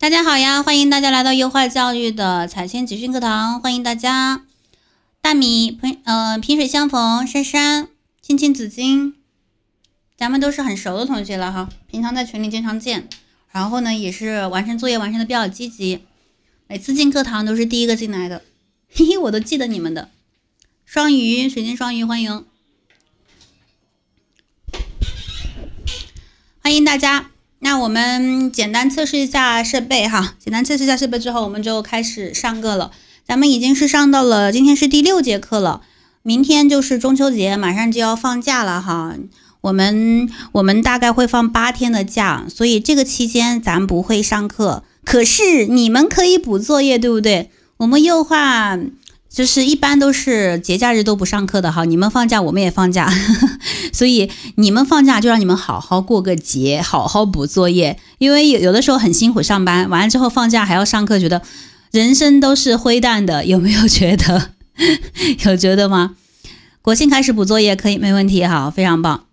大家好呀！欢迎大家来到优化教育的彩铅集训课堂，欢迎大家！大米朋，嗯，萍水相逢，珊珊，青青，紫金，咱们都是很熟的同学了哈，平常在群里经常见，然后呢，也是完成作业完成的比较积极，每次进课堂都是第一个进来的，嘿嘿，我都记得你们的。双鱼，水晶双鱼，欢迎，欢迎大家。那我们简单测试一下设备哈，简单测试一下设备之后，我们就开始上课了。咱们已经是上到了，今天是第六节课了，明天就是中秋节，马上就要放假了哈。我们我们大概会放八天的假，所以这个期间咱不会上课，可是你们可以补作业，对不对？我们又换。就是一般都是节假日都不上课的哈，你们放假我们也放假，所以你们放假就让你们好好过个节，好好补作业，因为有有的时候很辛苦上班完了之后放假还要上课，觉得人生都是灰淡的，有没有觉得？有觉得吗？国庆开始补作业可以没问题哈，非常棒。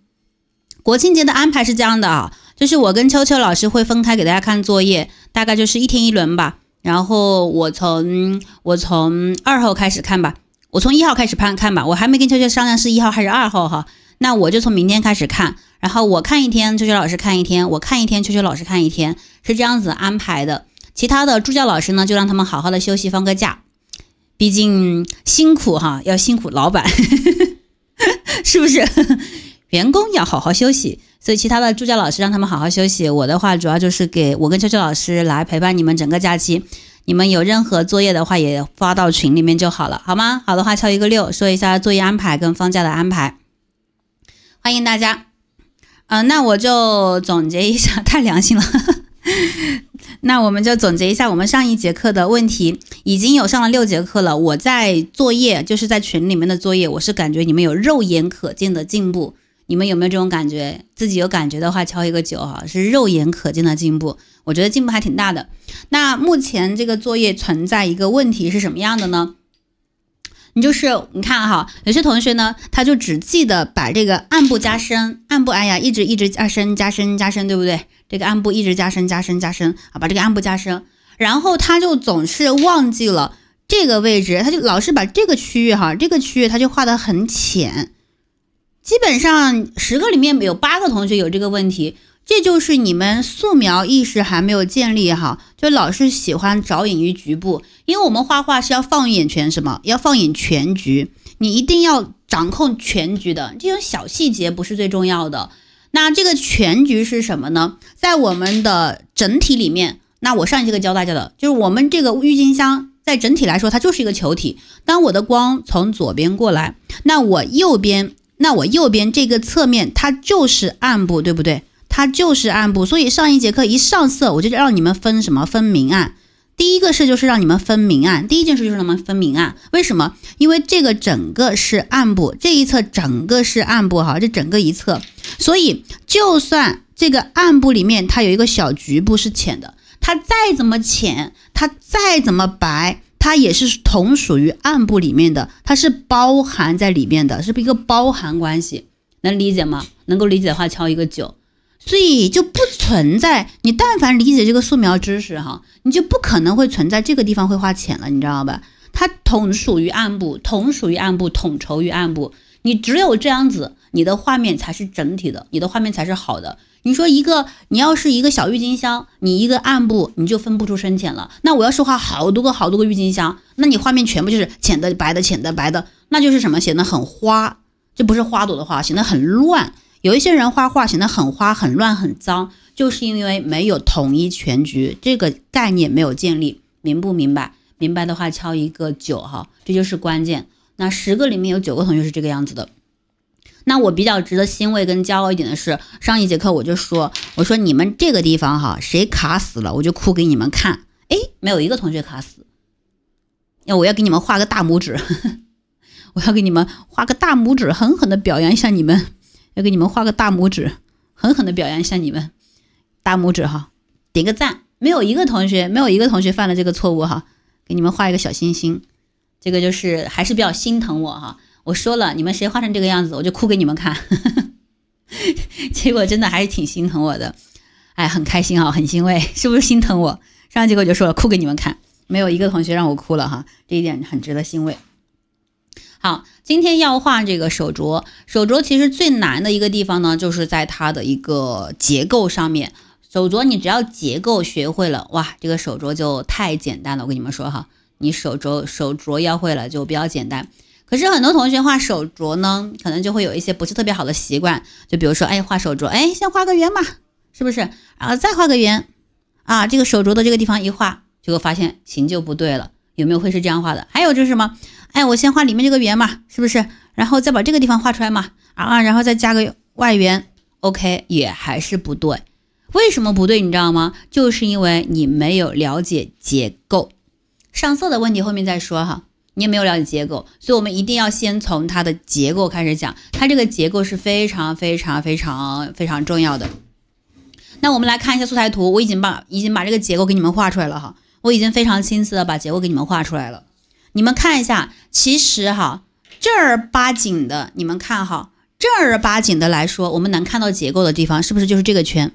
国庆节的安排是这样的啊，就是我跟秋秋老师会分开给大家看作业，大概就是一天一轮吧。然后我从我从二号开始看吧，我从一号开始判看吧，我还没跟秋秋商量是一号还是二号哈，那我就从明天开始看，然后我看一天，秋秋老师看一天，我看一天，秋秋老师看一天，是这样子安排的。其他的助教老师呢，就让他们好好的休息，放个假，毕竟辛苦哈，要辛苦老板，是不是？员工要好好休息。所以其他的助教老师让他们好好休息，我的话主要就是给我跟秋秋老师来陪伴你们整个假期。你们有任何作业的话，也发到群里面就好了，好吗？好的话敲一个六，说一下作业安排跟放假的安排。欢迎大家。嗯，那我就总结一下，太良心了。那我们就总结一下我们上一节课的问题，已经有上了六节课了。我在作业就是在群里面的作业，我是感觉你们有肉眼可见的进步。你们有没有这种感觉？自己有感觉的话，敲一个九哈，是肉眼可见的进步。我觉得进步还挺大的。那目前这个作业存在一个问题是什么样的呢？你就是你看哈，有些同学呢，他就只记得把这个暗部加深，暗部哎呀，一直一直加深加深加深，对不对？这个暗部一直加深加深加深啊，把这个暗部加深，然后他就总是忘记了这个位置，他就老是把这个区域哈，这个区域他就画的很浅。基本上十个里面有八个同学有这个问题，这就是你们素描意识还没有建立哈，就老是喜欢着眼于局部。因为我们画画是要放眼全什么，要放眼全局，你一定要掌控全局的。这种小细节不是最重要的。那这个全局是什么呢？在我们的整体里面，那我上一节课教大家的就是我们这个郁金香，在整体来说它就是一个球体。当我的光从左边过来，那我右边。那我右边这个侧面，它就是暗部，对不对？它就是暗部，所以上一节课一上色，我就让你们分什么分明暗。第一个事就是让你们分明暗，第一件事就是让你们分明暗。为什么？因为这个整个是暗部，这一侧整个是暗部，哈，这整个一侧，所以就算这个暗部里面它有一个小局部是浅的，它再怎么浅，它再怎么白。它也是同属于暗部里面的，它是包含在里面的，是不是一个包含关系？能理解吗？能够理解的话敲一个九。所以就不存在你，但凡理解这个素描知识哈，你就不可能会存在这个地方会画浅了，你知道吧？它同属于暗部，同属于暗部，统筹于暗部。你只有这样子，你的画面才是整体的，你的画面才是好的。你说一个，你要是一个小郁金香，你一个暗部，你就分不出深浅了。那我要是画好多个好多个郁金香，那你画面全部就是浅的白的浅的白的，那就是什么显得很花，这不是花朵的话，显得很乱。有一些人画画显得很花很乱很脏，就是因为没有统一全局这个概念没有建立，明不明白？明白的话敲一个九哈，这就是关键。那十个里面有九个同学是这个样子的。那我比较值得欣慰跟骄傲一点的是，上一节课我就说，我说你们这个地方哈，谁卡死了，我就哭给你们看。哎，没有一个同学卡死，要我要给你们画个大拇指，我要给你们画个大拇指，狠狠的表扬一下你们，要给你们画个大拇指，狠狠的表扬一下你们，大拇指哈，点个赞，没有一个同学，没有一个同学犯了这个错误哈，给你们画一个小心心，这个就是还是比较心疼我哈。我说了，你们谁画成这个样子，我就哭给你们看。结果真的还是挺心疼我的，哎，很开心啊，很欣慰，是不是心疼我？上节课我就说了，哭给你们看，没有一个同学让我哭了哈，这一点很值得欣慰。好，今天要画这个手镯，手镯其实最难的一个地方呢，就是在它的一个结构上面。手镯你只要结构学会了，哇，这个手镯就太简单了，我跟你们说哈，你手镯手镯要会了就比较简单。可是很多同学画手镯呢，可能就会有一些不是特别好的习惯，就比如说，哎，画手镯，哎，先画个圆嘛，是不是？然后再画个圆，啊，这个手镯的这个地方一画，结果发现形就不对了，有没有会是这样画的？还有就是什么，哎，我先画里面这个圆嘛，是不是？然后再把这个地方画出来嘛，啊，然后再加个外圆，OK，也还是不对，为什么不对？你知道吗？就是因为你没有了解结构，上色的问题后面再说哈。你也没有了解结构，所以我们一定要先从它的结构开始讲。它这个结构是非常非常非常非常重要的。那我们来看一下素材图，我已经把已经把这个结构给你们画出来了哈，我已经非常清晰的把结构给你们画出来了。你们看一下，其实哈，正儿八经的，你们看哈，正儿八经的来说，我们能看到结构的地方是不是就是这个圈？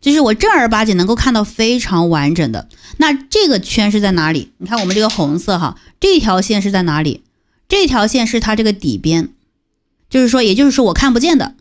就是我正儿八经能够看到非常完整的。那这个圈是在哪里？你看我们这个红色哈，这条线是在哪里？这条线是它这个底边，就是说，也就是说我看不见的，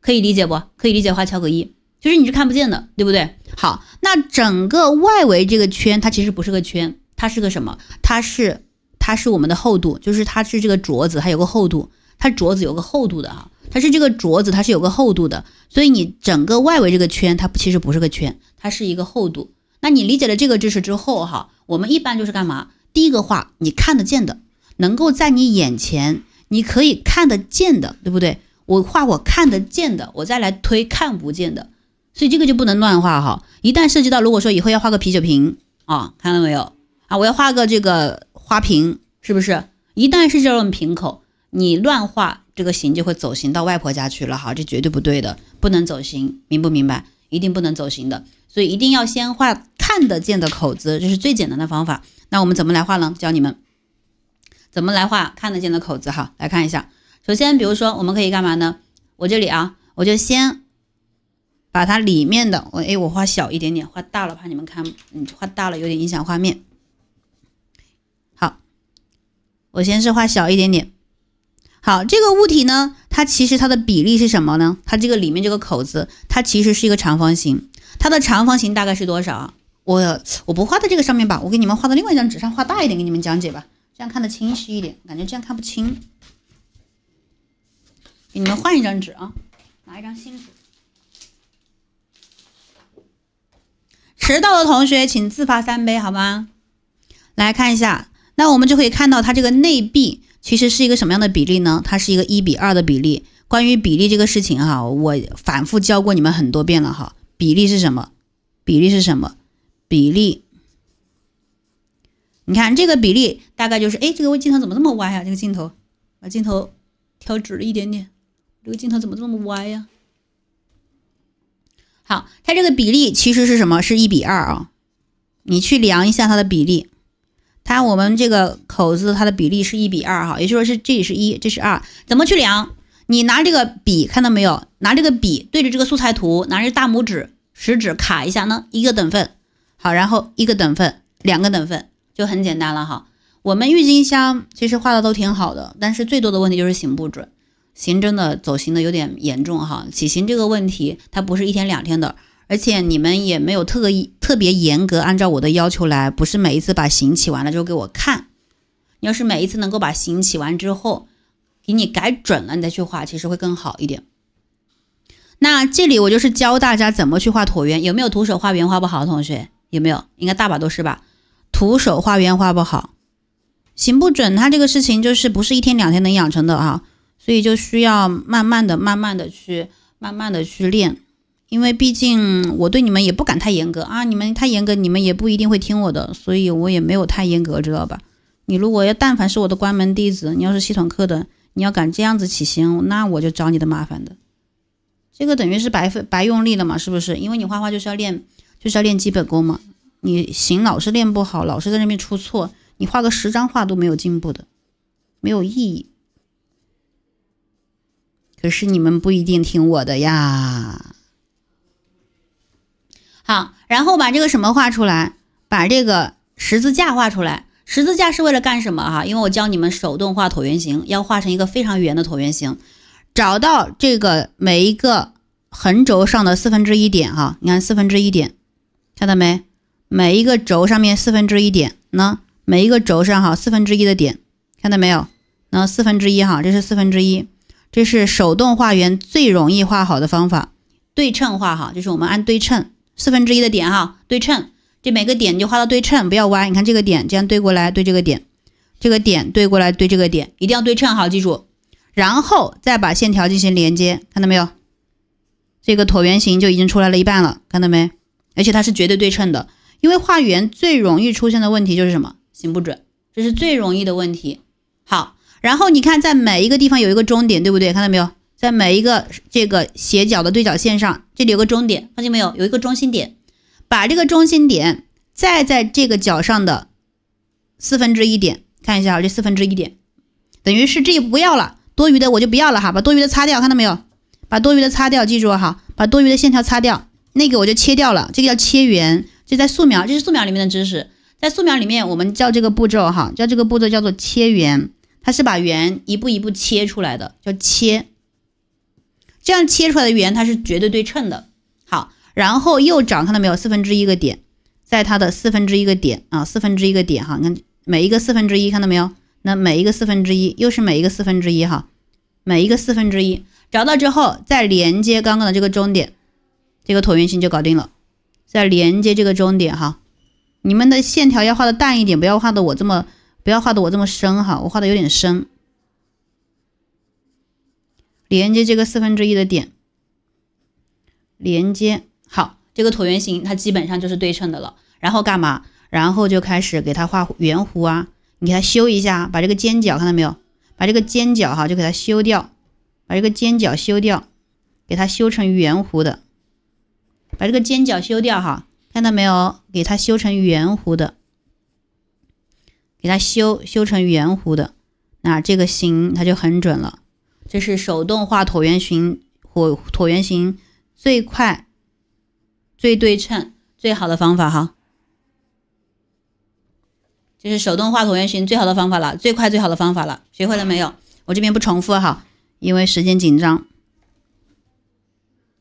可以理解不？可以理解的话敲个一。就是你是看不见的，对不对？好，那整个外围这个圈，它其实不是个圈，它是个什么？它是，它是我们的厚度，就是它是这个镯子它有个厚度，它镯子有个厚度的啊，它是这个镯子它是有个厚度的，所以你整个外围这个圈它其实不是个圈，它是一个厚度。那你理解了这个知识之后哈，我们一般就是干嘛？第一个画你看得见的，能够在你眼前，你可以看得见的，对不对？我画我看得见的，我再来推看不见的，所以这个就不能乱画哈。一旦涉及到，如果说以后要画个啤酒瓶啊，看到没有啊？我要画个这个花瓶，是不是？一旦是这种瓶口，你乱画这个形就会走形到外婆家去了哈，这绝对不对的，不能走形，明不明白？一定不能走形的。所以一定要先画看得见的口子，这是最简单的方法。那我们怎么来画呢？教你们怎么来画看得见的口子哈。来看一下，首先，比如说我们可以干嘛呢？我这里啊，我就先把它里面的我哎，我画小一点点，画大了怕你们看，嗯，画大了有点影响画面。好，我先是画小一点点。好，这个物体呢，它其实它的比例是什么呢？它这个里面这个口子，它其实是一个长方形。它的长方形大概是多少？我我不画在这个上面吧，我给你们画到另外一张纸上，画大一点给你们讲解吧，这样看得清晰一点。感觉这样看不清，给你们换一张纸啊，拿一张新纸。迟到的同学请自罚三杯，好吗？来看一下，那我们就可以看到它这个内壁其实是一个什么样的比例呢？它是一个一比二的比例。关于比例这个事情哈，我反复教过你们很多遍了哈。比例是什么？比例是什么？比例，你看这个比例大概就是，哎，这个镜头怎么这么歪啊？这个镜头，把镜头调直了一点点。这个镜头怎么这么歪呀？好，它这个比例其实是什么？是一比二啊。你去量一下它的比例，它我们这个口子它的比例是一比二哈，也就是说是这里是一，这是二，怎么去量？你拿这个笔，看到没有？拿这个笔对着这个素材图，拿着大拇指、食指卡一下呢，一个等份。好，然后一个等份，两个等份，就很简单了哈。我们郁金香其实画的都挺好的，但是最多的问题就是形不准，形真的走形的有点严重哈。起形这个问题，它不是一天两天的，而且你们也没有特意特别严格按照我的要求来，不是每一次把形起完了之后给我看。你要是每一次能够把形起完之后。你改准了，你再去画，其实会更好一点。那这里我就是教大家怎么去画椭圆。有没有徒手画圆画不好的同学？有没有？应该大把都是吧？徒手画圆画不好，行不准。它这个事情就是不是一天两天能养成的啊，所以就需要慢慢的、慢慢的去、慢慢的去练。因为毕竟我对你们也不敢太严格啊，你们太严格，你们也不一定会听我的，所以我也没有太严格，知道吧？你如果要，但凡是我的关门弟子，你要是系统课的。你要敢这样子起形，那我就找你的麻烦的。这个等于是白费、白用力了嘛，是不是？因为你画画就是要练，就是要练基本功嘛。你形老是练不好，老是在那边出错，你画个十张画都没有进步的，没有意义。可是你们不一定听我的呀。好，然后把这个什么画出来，把这个十字架画出来。十字架是为了干什么哈？因为我教你们手动画椭圆形，要画成一个非常圆的椭圆形，找到这个每一个横轴上的四分之一点哈，你看四分之一点，看到没？每一个轴上面四分之一点，那每一个轴上哈四分之一的点，看到没有？那四分之一哈，这是四分之一，这是手动画圆最容易画好的方法，对称画好，就是我们按对称四分之一的点哈，对称。这每个点就画到对称，不要歪。你看这个点，这样对过来，对这个点，这个点对过来，对这个点，一定要对称，好，记住。然后再把线条进行连接，看到没有？这个椭圆形就已经出来了一半了，看到没？而且它是绝对对称的，因为画圆最容易出现的问题就是什么？行不准，这是最容易的问题。好，然后你看，在每一个地方有一个中点，对不对？看到没有？在每一个这个斜角的对角线上，这里有个中点，看见没有？有一个中心点。把这个中心点再在这个角上的四分之一点，看一下啊，这四分之一点，等于是这不要了，多余的我就不要了哈，把多余的擦掉，看到没有？把多余的擦掉，记住哈，把多余的线条擦掉，那个我就切掉了，这个叫切圆，这在素描，这是素描里面的知识，在素描里面我们叫这个步骤哈，叫这个步骤叫做切圆，它是把圆一步一步切出来的，叫切，这样切出来的圆它是绝对对称的。然后又找，看到没有？四分之一个点，在它的四分之一个点啊，四分之一个点哈。你看每一个四分之一，看到没有？那每一个四分之一，又是每一个四分之一哈，每一个四分之一找到之后，再连接刚刚的这个终点，这个椭圆形就搞定了。再连接这个终点哈，你们的线条要画的淡一点，不要画的我这么，不要画的我这么深哈，我画的有点深。连接这个四分之一的点，连接。这个椭圆形它基本上就是对称的了，然后干嘛？然后就开始给它画圆弧啊！你给它修一下，把这个尖角看到没有？把这个尖角哈就给它修掉，把这个尖角修掉，给它修成圆弧的。把这个尖角修掉哈，看到没有？给它修成圆弧的，给它修修成圆弧的，那这个形它就很准了。这是手动画椭圆形，椭椭圆形最快。最对称最好的方法哈，就是手动画椭圆形最好的方法了，最快最好的方法了。学会了没有？我这边不重复哈，因为时间紧张。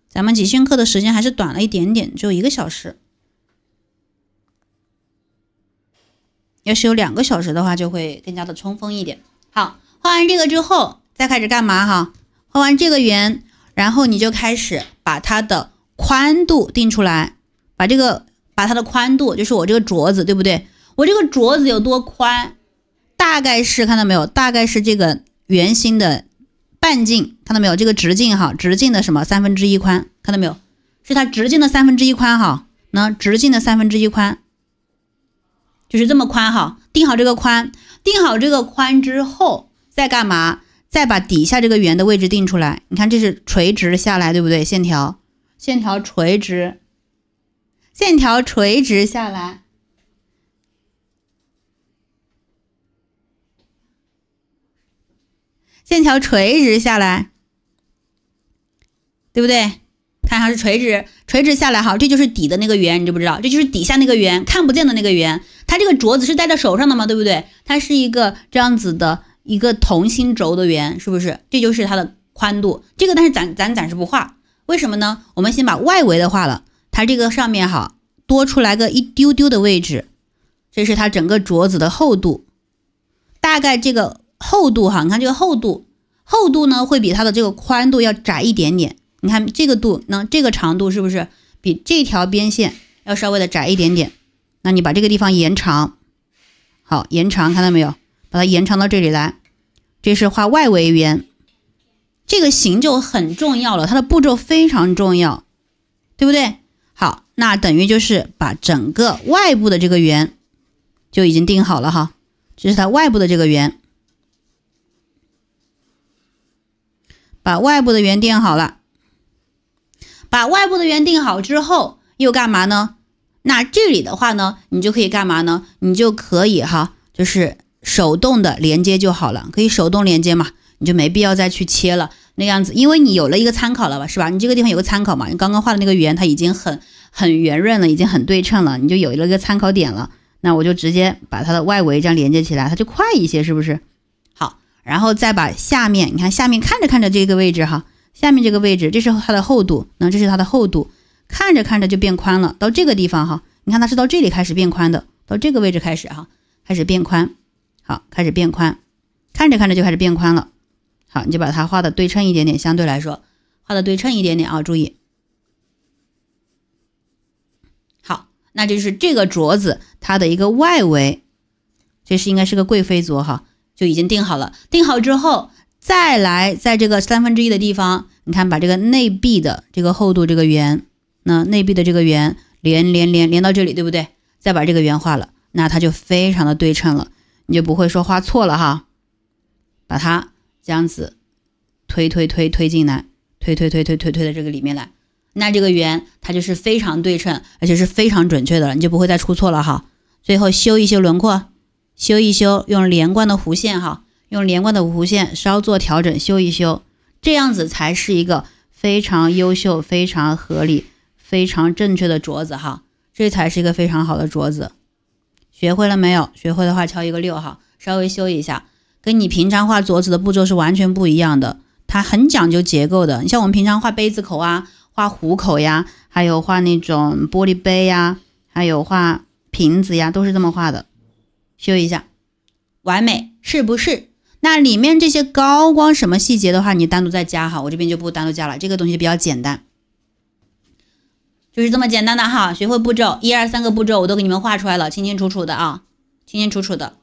咱们集训课的时间还是短了一点点，只有一个小时。要是有两个小时的话，就会更加的冲锋一点。好，画完这个之后，再开始干嘛哈？画完这个圆，然后你就开始把它的。宽度定出来，把这个把它的宽度，就是我这个镯子，对不对？我这个镯子有多宽？大概是看到没有？大概是这个圆心的半径，看到没有？这个直径哈，直径的什么三分之一宽，看到没有？是它直径的三分之一宽哈，那直径的三分之一宽就是这么宽哈。定好这个宽，定好这个宽之后再干嘛？再把底下这个圆的位置定出来。你看这是垂直下来，对不对？线条。线条垂直，线条垂直下来，线条垂直下来，对不对？看哈是垂直，垂直下来哈，这就是底的那个圆，你知不知道？这就是底下那个圆，看不见的那个圆。它这个镯子是戴在手上的嘛，对不对？它是一个这样子的一个同心轴的圆，是不是？这就是它的宽度。这个但是咱咱暂时不画。为什么呢？我们先把外围的画了，它这个上面哈多出来个一丢丢的位置，这是它整个镯子的厚度，大概这个厚度哈，你看这个厚度，厚度呢会比它的这个宽度要窄一点点。你看这个度，那这个长度是不是比这条边线要稍微的窄一点点？那你把这个地方延长，好，延长，看到没有？把它延长到这里来，这是画外围圆。这个形就很重要了，它的步骤非常重要，对不对？好，那等于就是把整个外部的这个圆就已经定好了哈，这是它外部的这个圆，把外部的圆定好了，把外部的圆定好之后又干嘛呢？那这里的话呢，你就可以干嘛呢？你就可以哈，就是手动的连接就好了，可以手动连接嘛。你就没必要再去切了，那样子，因为你有了一个参考了吧，是吧？你这个地方有个参考嘛？你刚刚画的那个圆，它已经很很圆润了，已经很对称了，你就有了一个参考点了。那我就直接把它的外围这样连接起来，它就快一些，是不是？好，然后再把下面，你看下面看着看着这个位置哈，下面这个位置，这是它的厚度，那这是它的厚度，看着看着就变宽了，到这个地方哈，你看它是到这里开始变宽的，到这个位置开始哈，开始变宽，好，开始变宽，看着看着就开始变宽了。好，你就把它画的对称一点点，相对来说，画的对称一点点啊，注意。好，那这是这个镯子它的一个外围，这是应该是个贵妃镯哈，就已经定好了。定好之后，再来在这个三分之一的地方，你看把这个内壁的这个厚度这个圆，那内壁的这个圆连连连连到这里，对不对？再把这个圆画了，那它就非常的对称了，你就不会说画错了哈，把它。这样子推推推推进来，推推推推推推到这个里面来，那这个圆它就是非常对称，而且是非常准确的，了，你就不会再出错了哈。最后修一修轮廓，修一修，用连贯的弧线哈，用连贯的弧线稍作调整修一修，这样子才是一个非常优秀、非常合理、非常正确的镯子哈。这才是一个非常好的镯子，学会了没有？学会的话敲一个六哈，稍微修一下。跟你平常画镯子的步骤是完全不一样的，它很讲究结构的。你像我们平常画杯子口啊，画壶口呀，还有画那种玻璃杯呀，还有画瓶子呀，都是这么画的。修一下，完美，是不是？那里面这些高光什么细节的话，你单独再加哈，我这边就不单独加了，这个东西比较简单，就是这么简单的哈。学会步骤，一二三个步骤我都给你们画出来了，清清楚楚的啊，清清楚楚的。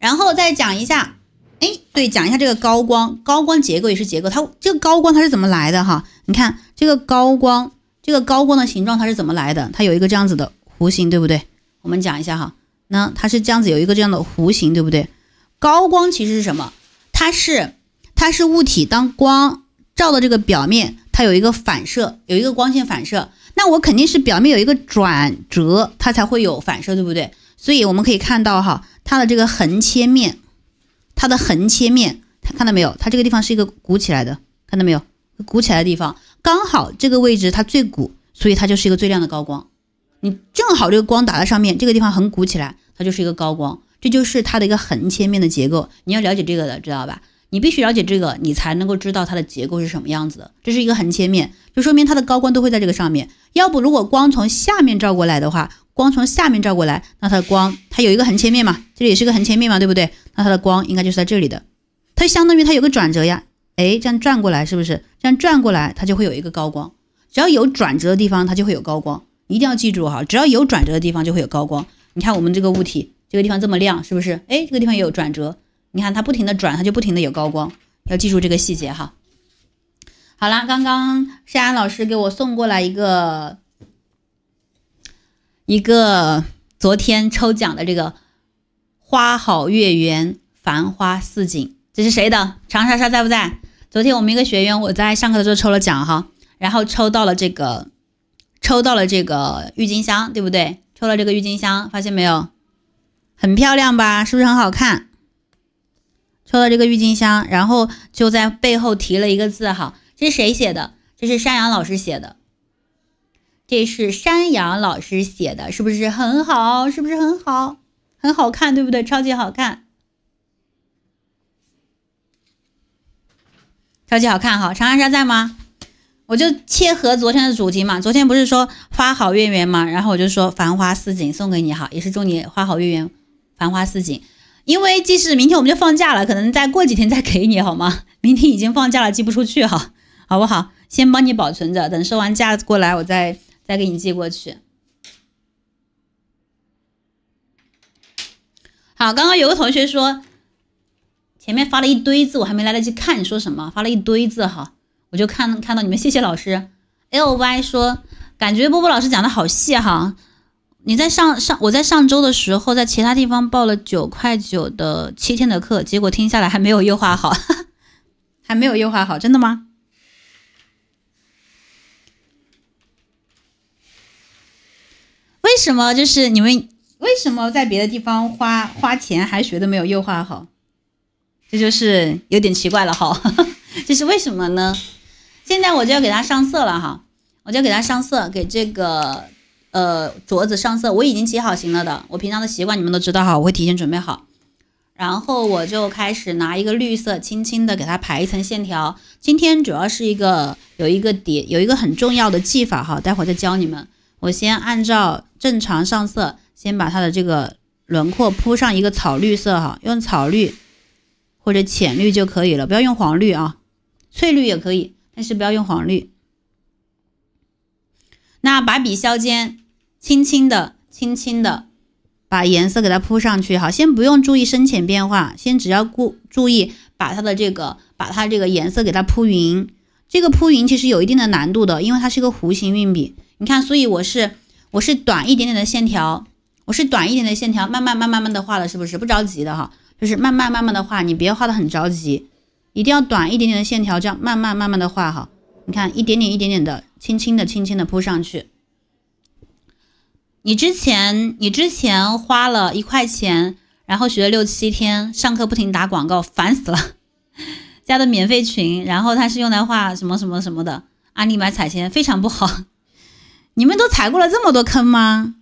然后再讲一下，哎，对，讲一下这个高光，高光结构也是结构，它这个高光它是怎么来的哈？你看这个高光，这个高光的形状它是怎么来的？它有一个这样子的弧形，对不对？我们讲一下哈，那它是这样子有一个这样的弧形，对不对？高光其实是什么？它是它是物体当光照到这个表面，它有一个反射，有一个光线反射。那我肯定是表面有一个转折，它才会有反射，对不对？所以我们可以看到哈。它的这个横切面，它的横切面，看到没有？它这个地方是一个鼓起来的，看到没有？鼓起来的地方，刚好这个位置它最鼓，所以它就是一个最亮的高光。你正好这个光打在上面，这个地方很鼓起来，它就是一个高光。这就是它的一个横切面的结构，你要了解这个的，知道吧？你必须了解这个，你才能够知道它的结构是什么样子的。这是一个横切面，就说明它的高光都会在这个上面。要不，如果光从下面照过来的话，光从下面照过来，那它的光，它有一个横切面嘛，这里也是个横切面嘛，对不对？那它的光应该就是在这里的。它相当于它有个转折呀，哎，这样转过来是不是？这样转过来，它就会有一个高光。只要有转折的地方，它就会有高光。一定要记住哈，只要有转折的地方就会有高光。你看我们这个物体，这个地方这么亮，是不是？哎，这个地方也有转折。你看它不停的转，它就不停的有高光，要记住这个细节哈。好了，刚刚山安老师给我送过来一个一个昨天抽奖的这个花好月圆，繁花似锦，这是谁的？长沙沙在不在？昨天我们一个学员我在上课的时候抽了奖哈，然后抽到了这个抽到了这个郁金香，对不对？抽了这个郁金香，发现没有？很漂亮吧？是不是很好看？抽到这个郁金香，然后就在背后提了一个字，哈，这是谁写的？这是山羊老师写的。这是山羊老师写的，是不是很好？是不是很好？很好看，对不对？超级好看，超级好看，哈。长安沙在吗？我就切合昨天的主题嘛，昨天不是说花好月圆嘛，然后我就说繁花似锦送给你，哈，也是祝你花好月圆，繁花似锦。因为即使明天我们就放假了，可能再过几天再给你好吗？明天已经放假了，寄不出去哈，好不好？先帮你保存着，等收完假过来我再再给你寄过去。好，刚刚有个同学说，前面发了一堆字，我还没来得及看你说什么，发了一堆字哈，我就看看到你们谢谢老师，L Y 说感觉波波老师讲的好细哈。你在上上，我在上周的时候在其他地方报了九块九的七天的课，结果听下来还没有优化好，还没有优化好，真的吗？为什么就是你们为什么在别的地方花花钱还学的没有优化好？这就是有点奇怪了哈，这 是为什么呢？现在我就要给他上色了哈，我就给他上色，给这个。呃，镯子上色我已经起好型了的。我平常的习惯你们都知道哈，我会提前准备好，然后我就开始拿一个绿色，轻轻的给它排一层线条。今天主要是一个有一个叠有一个很重要的技法哈，待会儿再教你们。我先按照正常上色，先把它的这个轮廓铺上一个草绿色哈，用草绿或者浅绿就可以了，不要用黄绿啊，翠绿也可以，但是不要用黄绿。那把笔削尖。轻轻的，轻轻的，把颜色给它铺上去。好，先不用注意深浅变化，先只要顾注意把它的这个，把它这个颜色给它铺匀。这个铺匀其实有一定的难度的，因为它是个弧形运笔。你看，所以我是我是短一点点的线条，我是短一点的线条，慢慢慢慢慢的画了，是不是？不着急的哈，就是慢慢慢慢的画，你别画的很着急，一定要短一点点的线条，这样慢慢慢慢的画。哈。你看一点点一点点的，轻轻的轻轻的铺上去。你之前，你之前花了一块钱，然后学了六七天，上课不停打广告，烦死了。加的免费群，然后他是用来画什么什么什么的，安利买彩铅，非常不好。你们都踩过了这么多坑吗？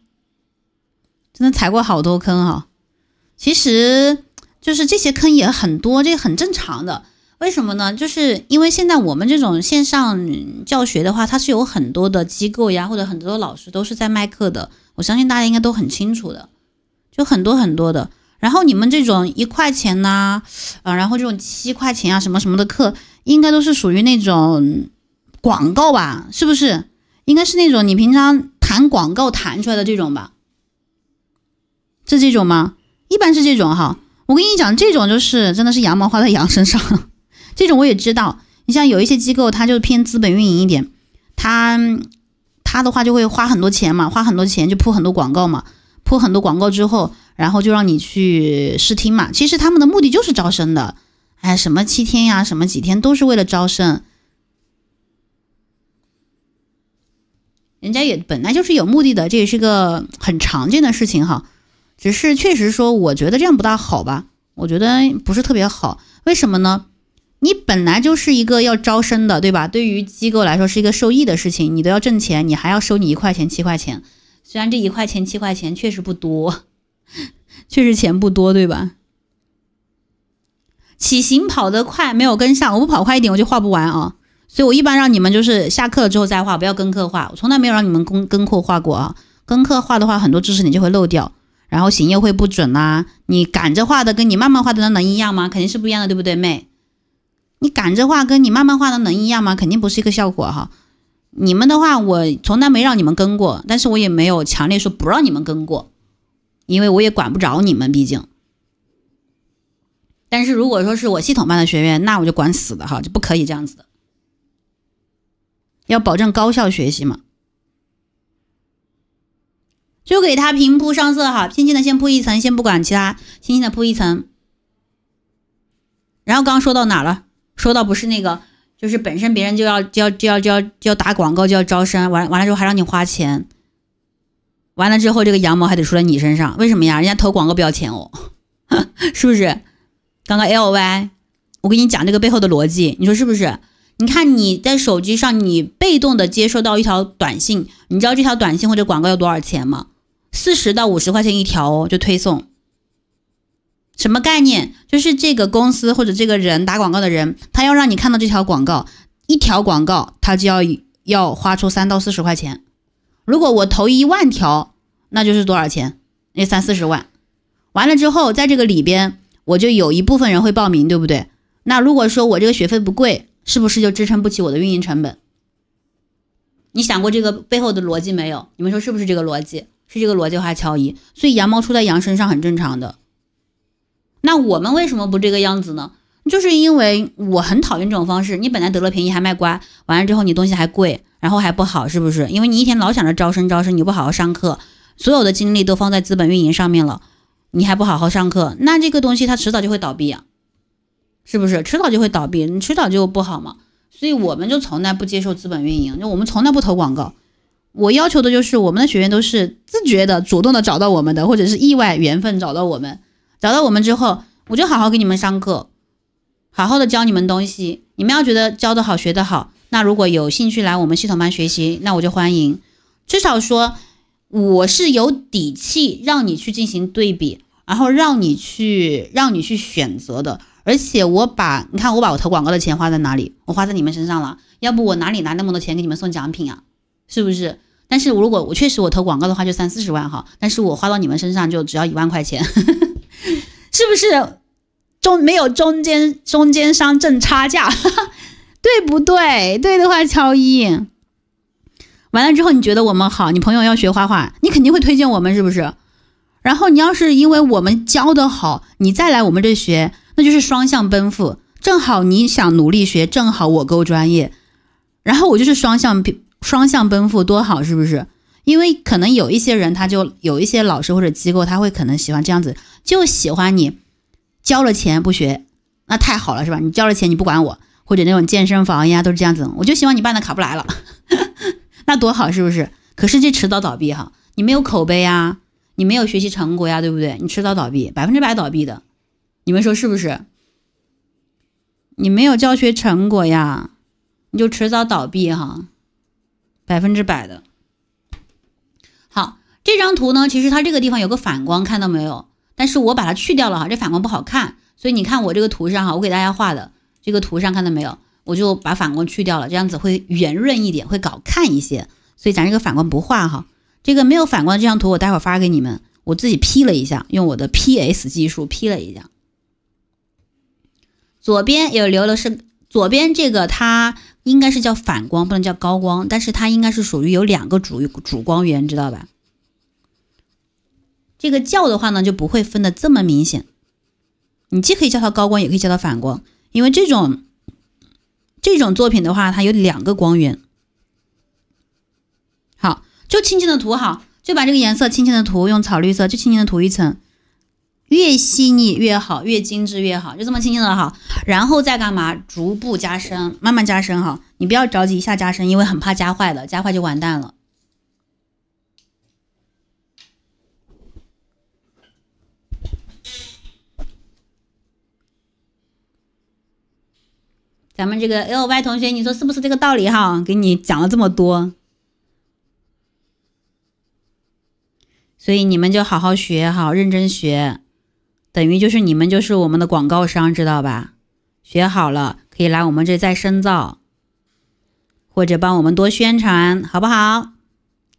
真的踩过好多坑啊。其实就是这些坑也很多，这很正常的。为什么呢？就是因为现在我们这种线上教学的话，它是有很多的机构呀，或者很多老师都是在卖课的。我相信大家应该都很清楚的，就很多很多的。然后你们这种一块钱呐、啊，然后这种七块钱啊什么什么的课，应该都是属于那种广告吧？是不是？应该是那种你平常弹广告弹出来的这种吧？是这种吗？一般是这种哈。我跟你讲，这种就是真的是羊毛花在羊身上。这种我也知道，你像有一些机构，它就偏资本运营一点，他他的话就会花很多钱嘛，花很多钱就铺很多广告嘛，铺很多广告之后，然后就让你去试听嘛。其实他们的目的就是招生的，哎，什么七天呀，什么几天，都是为了招生。人家也本来就是有目的的，这也是个很常见的事情哈。只是确实说，我觉得这样不大好吧，我觉得不是特别好，为什么呢？你本来就是一个要招生的，对吧？对于机构来说是一个受益的事情，你都要挣钱，你还要收你一块钱七块钱，虽然这一块钱七块钱确实不多，确实钱不多，对吧？起形跑得快没有跟上，我不跑快一点我就画不完啊！所以我一般让你们就是下课了之后再画，不要跟课画。我从来没有让你们跟跟课画过啊！跟课画的话，很多知识点就会漏掉，然后形又会不准啦。你赶着画的跟你慢慢画的那能一样吗？肯定是不一样的，对不对，妹？你赶着画跟你慢慢画的能一样吗？肯定不是一个效果哈。你们的话我从来没让你们跟过，但是我也没有强烈说不让你们跟过，因为我也管不着你们，毕竟。但是如果说是我系统班的学员，那我就管死的哈，就不可以这样子的，要保证高效学习嘛。就给他平铺上色哈，轻轻的先铺一层，先不管其他，轻轻的铺一层。然后刚刚说到哪了？说到不是那个，就是本身别人就要就要就要就要就要打广告，就要招生，完完了之后还让你花钱，完了之后这个羊毛还得出在你身上，为什么呀？人家投广告不要钱哦，是不是？刚刚 LY，我给你讲这个背后的逻辑，你说是不是？你看你在手机上你被动的接收到一条短信，你知道这条短信或者广告要多少钱吗？四十到五十块钱一条哦，就推送。什么概念？就是这个公司或者这个人打广告的人，他要让你看到这条广告，一条广告他就要要花出三到四十块钱。如果我投一万条，那就是多少钱？那三四十万。完了之后，在这个里边，我就有一部分人会报名，对不对？那如果说我这个学费不贵，是不是就支撑不起我的运营成本？你想过这个背后的逻辑没有？你们说是不是这个逻辑？是这个逻辑话，乔姨？所以羊毛出在羊身上，很正常的。那我们为什么不这个样子呢？就是因为我很讨厌这种方式。你本来得了便宜还卖乖，完了之后你东西还贵，然后还不好，是不是？因为你一天老想着招生招生，你不好好上课，所有的精力都放在资本运营上面了，你还不好好上课，那这个东西它迟早就会倒闭啊，是不是？迟早就会倒闭，你迟早就不好嘛。所以我们就从来不接受资本运营，就我们从来不投广告。我要求的就是我们的学员都是自觉的、主动的找到我们的，或者是意外缘分找到我们。找到我们之后，我就好好给你们上课，好好的教你们东西。你们要觉得教的好，学的好，那如果有兴趣来我们系统班学习，那我就欢迎。至少说我是有底气让你去进行对比，然后让你去让你去选择的。而且我把你看我把我投广告的钱花在哪里？我花在你们身上了。要不我哪里拿那么多钱给你们送奖品啊？是不是？但是如果我确实我投广告的话，就三四十万哈。但是我花到你们身上就只要一万块钱。是不是中没有中间中间商挣差价，对不对？对的话敲一。完了之后，你觉得我们好，你朋友要学画画，你肯定会推荐我们，是不是？然后你要是因为我们教的好，你再来我们这学，那就是双向奔赴。正好你想努力学，正好我够专业，然后我就是双向双向奔赴，多好，是不是？因为可能有一些人，他就有一些老师或者机构，他会可能喜欢这样子。就喜欢你交了钱不学，那太好了是吧？你交了钱你不管我，或者那种健身房呀都是这样子。我就希望你办的卡不来了，那多好是不是？可是这迟早倒闭哈，你没有口碑呀，你没有学习成果呀，对不对？你迟早倒闭，百分之百倒闭的。你们说是不是？你没有教学成果呀，你就迟早倒闭哈，百分之百的。好，这张图呢，其实它这个地方有个反光，看到没有？但是我把它去掉了哈，这反光不好看，所以你看我这个图上哈，我给大家画的这个图上看到没有？我就把反光去掉了，这样子会圆润一点，会好看一些。所以咱这个反光不画哈，这个没有反光这张图我待会儿发给你们，我自己 P 了一下，用我的 PS 技术 P 了一下。左边有留的是左边这个，它应该是叫反光，不能叫高光，但是它应该是属于有两个主主光源，知道吧？这个叫的话呢，就不会分的这么明显。你既可以叫它高光，也可以叫它反光，因为这种这种作品的话，它有两个光源。好，就轻轻的涂好，就把这个颜色轻轻的涂，用草绿色就轻轻的涂一层，越细腻越好，越精致越好，就这么轻轻的哈。然后再干嘛？逐步加深，慢慢加深哈。你不要着急一下加深，因为很怕加坏了，加坏就完蛋了。咱们这个 LY 同学，你说是不是这个道理哈？给你讲了这么多，所以你们就好好学，好认真学，等于就是你们就是我们的广告商，知道吧？学好了可以来我们这再深造，或者帮我们多宣传，好不好？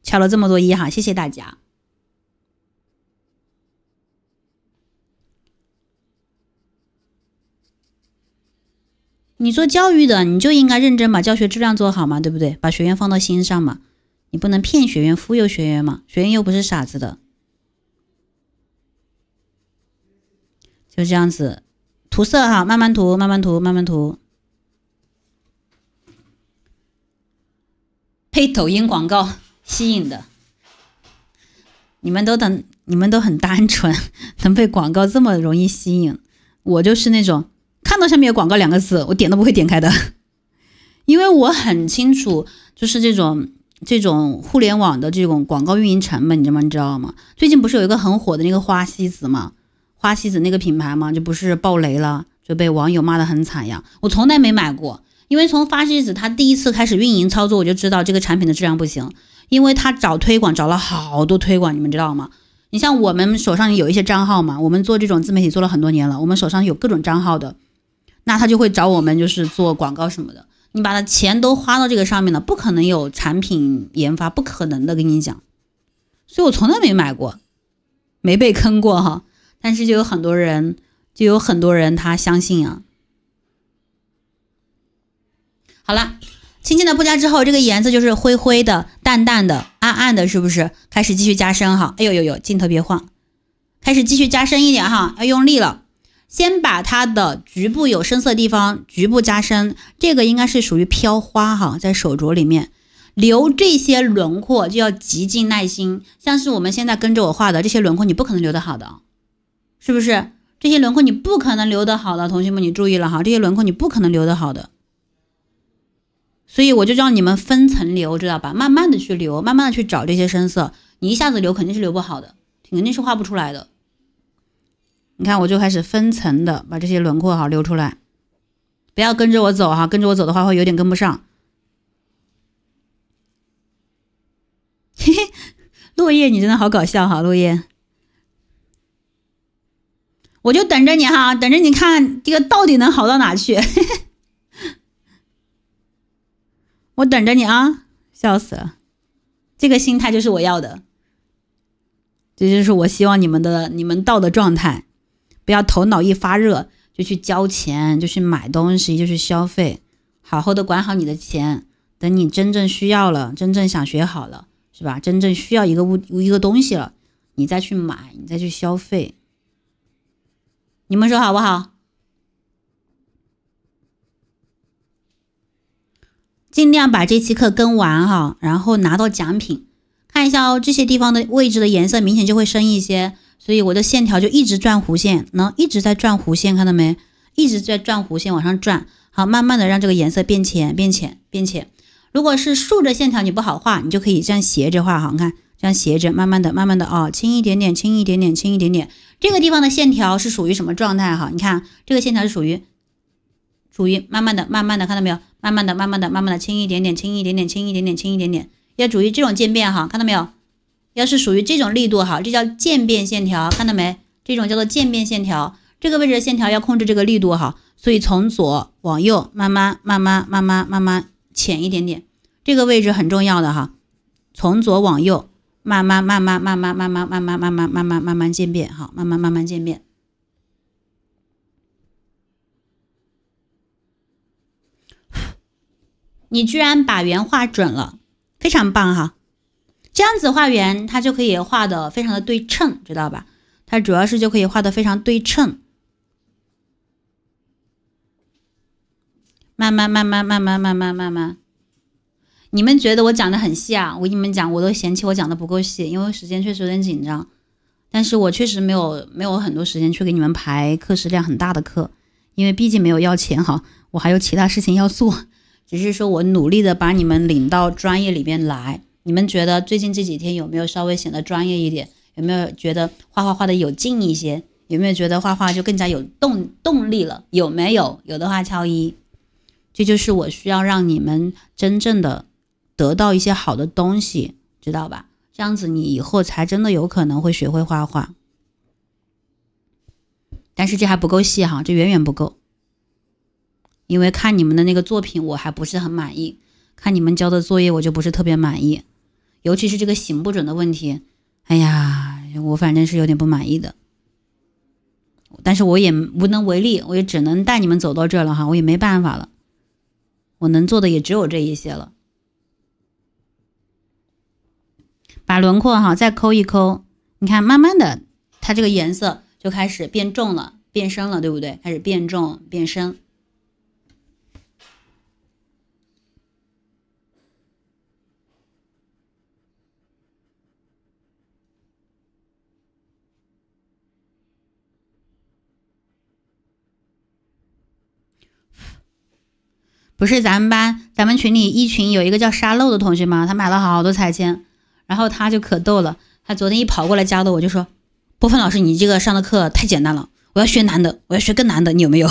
敲了这么多一哈，谢谢大家。你做教育的，你就应该认真把教学质量做好嘛，对不对？把学员放到心上嘛，你不能骗学员、忽悠学员嘛。学员又不是傻子的，就这样子。涂色哈，慢慢涂，慢慢涂，慢慢涂。被抖音广告吸引的，你们都等，你们都很单纯，能被广告这么容易吸引，我就是那种。看到上面有广告两个字，我点都不会点开的，因为我很清楚，就是这种这种互联网的这种广告运营成本，你知道吗？你知道吗？最近不是有一个很火的那个花西子吗？花西子那个品牌吗？就不是爆雷了，就被网友骂得很惨呀！我从来没买过，因为从花西子它第一次开始运营操作，我就知道这个产品的质量不行，因为它找推广找了好多推广，你们知道吗？你像我们手上有一些账号嘛，我们做这种自媒体做了很多年了，我们手上有各种账号的。那他就会找我们，就是做广告什么的。你把他钱都花到这个上面了，不可能有产品研发，不可能的，跟你讲。所以我从来没买过，没被坑过哈。但是就有很多人，就有很多人他相信啊。好了，轻轻的不加之后，这个颜色就是灰灰的、淡淡的、暗暗的，是不是？开始继续加深哈。哎呦呦呦，镜头别晃，开始继续加深一点哈，要用力了。先把它的局部有深色地方局部加深，这个应该是属于飘花哈，在手镯里面留这些轮廓就要极尽耐心，像是我们现在跟着我画的这些轮廓，你不可能留得好的，是不是？这些轮廓你不可能留得好的，同学们你注意了哈，这些轮廓你不可能留得好的，所以我就让你们分层留，知道吧？慢慢的去留，慢慢的去找这些深色，你一下子留肯定是留不好的，肯定是画不出来的。你看，我就开始分层的把这些轮廓哈留出来，不要跟着我走哈，跟着我走的话会有点跟不上。嘿嘿，落叶，你真的好搞笑哈，落叶，我就等着你哈，等着你看这个到底能好到哪去，我等着你啊，笑死了，这个心态就是我要的，这就是我希望你们的你们到的状态。不要头脑一发热就去交钱，就去买东西，就去消费。好好的管好你的钱，等你真正需要了，真正想学好了，是吧？真正需要一个物一个东西了，你再去买，你再去消费。你们说好不好？尽量把这期课跟完哈，然后拿到奖品，看一下哦，这些地方的位置的颜色明显就会深一些。所以我的线条就一直转弧线，能一直在转弧线，看到没？一直在转弧线，往上转。好，慢慢的让这个颜色变浅，变浅，变浅。如果是竖着线条你不好画，你就可以这样斜着画。好，你看这样斜着，慢慢的，慢慢的哦，轻一点点，轻一点点，轻一点点。这个地方的线条是属于什么状态？哈，你看这个线条是属于，属于慢慢的，慢慢的，看到没有？慢慢的，慢慢的，慢慢的轻一点点，轻一点点，轻一点点，轻一点点，要注意这种渐变哈，看到没有？要是属于这种力度哈，这叫渐变线条，看到没？这种叫做渐变线条。这个位置的线条要控制这个力度哈，所以从左往右，慢慢、慢慢、慢慢、慢慢浅一点点。这个位置很重要的哈，从左往右，慢慢、慢慢、慢慢、慢慢、慢慢、慢慢、慢慢、慢慢、慢慢渐变，哈，慢慢、慢慢渐变。你居然把圆画准了，非常棒哈！这样子画圆，它就可以画的非常的对称，知道吧？它主要是就可以画的非常对称。慢慢慢慢慢慢慢慢慢慢，你们觉得我讲的很细啊？我跟你们讲，我都嫌弃我讲的不够细，因为时间确实有点紧张。但是我确实没有没有很多时间去给你们排课时量很大的课，因为毕竟没有要钱哈，我还有其他事情要做。只是说我努力的把你们领到专业里面来。你们觉得最近这几天有没有稍微显得专业一点？有没有觉得画画画的有劲一些？有没有觉得画画就更加有动动力了？有没有？有的话敲一。这就是我需要让你们真正的得到一些好的东西，知道吧？这样子你以后才真的有可能会学会画画。但是这还不够细哈，这远远不够。因为看你们的那个作品，我还不是很满意；看你们交的作业，我就不是特别满意。尤其是这个形不准的问题，哎呀，我反正是有点不满意的，但是我也无能为力，我也只能带你们走到这了哈，我也没办法了，我能做的也只有这一些了。把轮廓哈再抠一抠，你看，慢慢的它这个颜色就开始变重了，变深了，对不对？开始变重变深。不是咱们班，咱们群里一群有一个叫沙漏的同学吗？他买了好多彩铅，然后他就可逗了。他昨天一跑过来加的，我就说：“波芬老师，你这个上的课太简单了，我要学难的，我要学更难的，你有没有？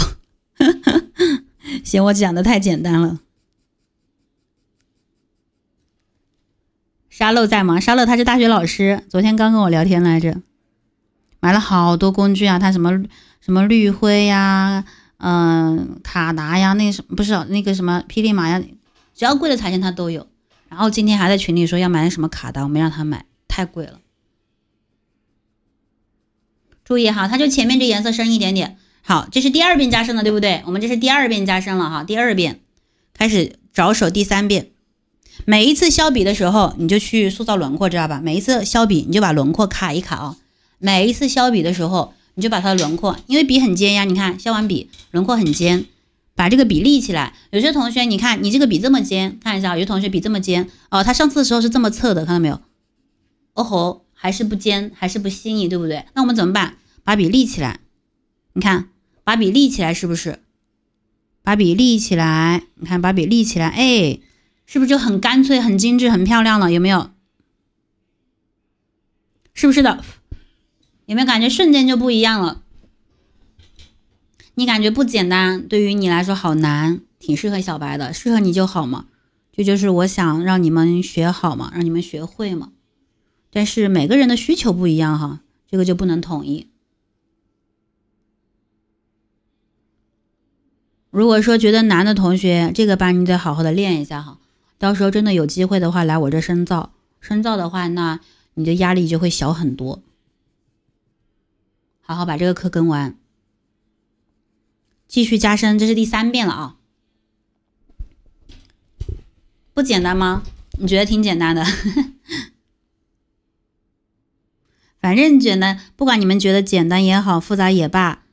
嫌我讲的太简单了。”沙漏在吗？沙漏他是大学老师，昨天刚跟我聊天来着，买了好多工具啊，他什么什么绿灰呀。嗯，卡达呀，那什么不是那个什么霹雳马呀，只要贵的彩铅它都有。然后今天还在群里说要买什么卡达，我没让他买，太贵了。注意哈，它就前面这颜色深一点点。好，这是第二遍加深的，对不对？我们这是第二遍加深了哈，第二遍开始着手第三遍。每一次削笔的时候，你就去塑造轮廓，知道吧？每一次削笔，你就把轮廓卡一卡啊。每一次削笔的时候。你就把它的轮廓，因为笔很尖呀，你看削完笔轮廓很尖，把这个笔立起来。有些同学，你看你这个笔这么尖，看一下，有些同学笔这么尖哦，他上次的时候是这么测的，看到没有？哦吼，还是不尖，还是不细腻，对不对？那我们怎么办？把笔立起来，你看把笔立起来是不是？把笔立起来，你看把笔立起来，哎，是不是就很干脆、很精致、很漂亮了？有没有？是不是的？有没有感觉瞬间就不一样了？你感觉不简单，对于你来说好难，挺适合小白的，适合你就好嘛。这就是我想让你们学好嘛，让你们学会嘛。但是每个人的需求不一样哈，这个就不能统一。如果说觉得难的同学，这个班你得好好的练一下哈。到时候真的有机会的话，来我这深造，深造的话，那你的压力就会小很多。好好把这个课跟完，继续加深，这是第三遍了啊！不简单吗？你觉得挺简单的，反正简单。不管你们觉得简单也好，复杂也罢，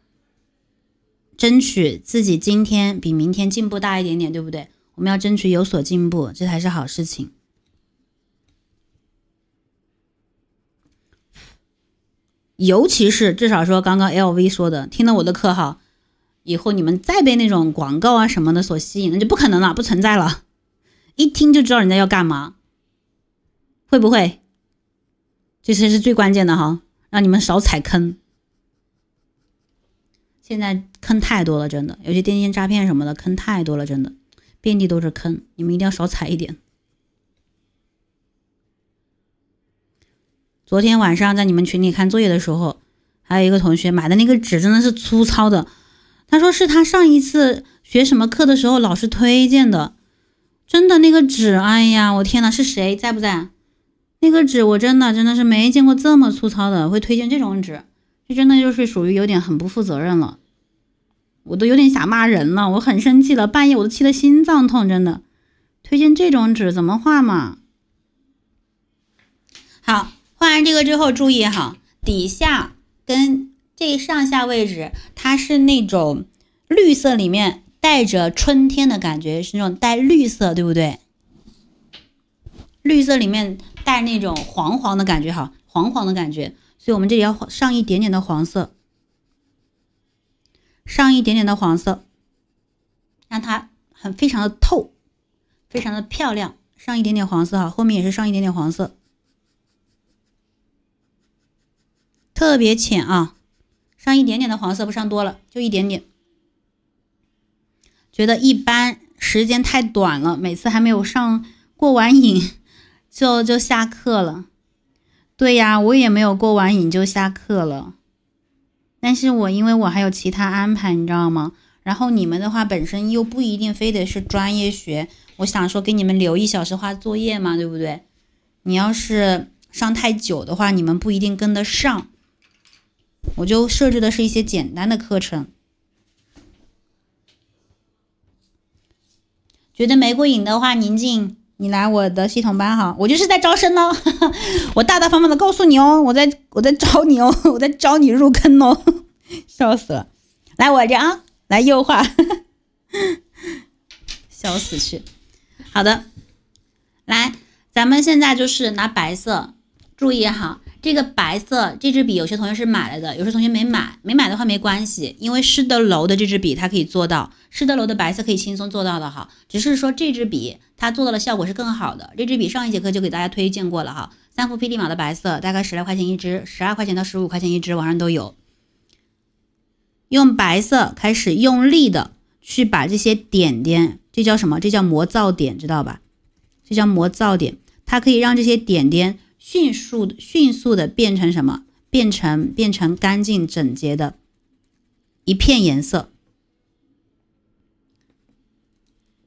争取自己今天比明天进步大一点点，对不对？我们要争取有所进步，这才是好事情。尤其是至少说，刚刚 L V 说的，听了我的课哈，以后你们再被那种广告啊什么的所吸引，那就不可能了，不存在了。一听就知道人家要干嘛，会不会？这些是最关键的哈，让你们少踩坑。现在坑太多了，真的，有些电信诈骗什么的坑太多了，真的，遍地都是坑，你们一定要少踩一点。昨天晚上在你们群里看作业的时候，还有一个同学买的那个纸真的是粗糙的。他说是他上一次学什么课的时候老师推荐的，真的那个纸，哎呀，我天呐，是谁在不在？那个纸我真的真的是没见过这么粗糙的，会推荐这种纸，这真的就是属于有点很不负责任了。我都有点想骂人了，我很生气了，半夜我都气得心脏痛，真的，推荐这种纸怎么画嘛？好。画完这个之后，注意哈，底下跟这上下位置，它是那种绿色里面带着春天的感觉，是那种带绿色，对不对？绿色里面带那种黄黄的感觉，哈，黄黄的感觉，所以我们这里要上一点点的黄色，上一点点的黄色，让它很非常的透，非常的漂亮。上一点点黄色，哈，后面也是上一点点黄色。特别浅啊，上一点点的黄色，不上多了，就一点点。觉得一般，时间太短了，每次还没有上过完瘾，就就下课了。对呀，我也没有过完瘾就下课了。但是我因为我还有其他安排，你知道吗？然后你们的话本身又不一定非得是专业学，我想说给你们留一小时画作业嘛，对不对？你要是上太久的话，你们不一定跟得上。我就设置的是一些简单的课程，觉得没过瘾的话，宁静，你来我的系统班哈，我就是在招生呢，我大大方方的告诉你哦，我在我在招你哦，我在招你入坑哦，笑死了，来我这啊，来优化，笑死去，好的，来，咱们现在就是拿白色，注意哈。这个白色这支笔有些同学是买了的，有些同学没买。没买的话没关系，因为施德楼的这支笔它可以做到，施德楼的白色可以轻松做到的哈。只是说这支笔它做到的效果是更好的。这支笔上一节课就给大家推荐过了哈，三幅霹雳马的白色大概十来块钱一支，十二块钱到十五块钱一支，网上都有。用白色开始用力的去把这些点点，这叫什么？这叫磨噪点，知道吧？这叫磨噪点，它可以让这些点点。迅速的，迅速的变成什么？变成变成干净整洁的一片颜色。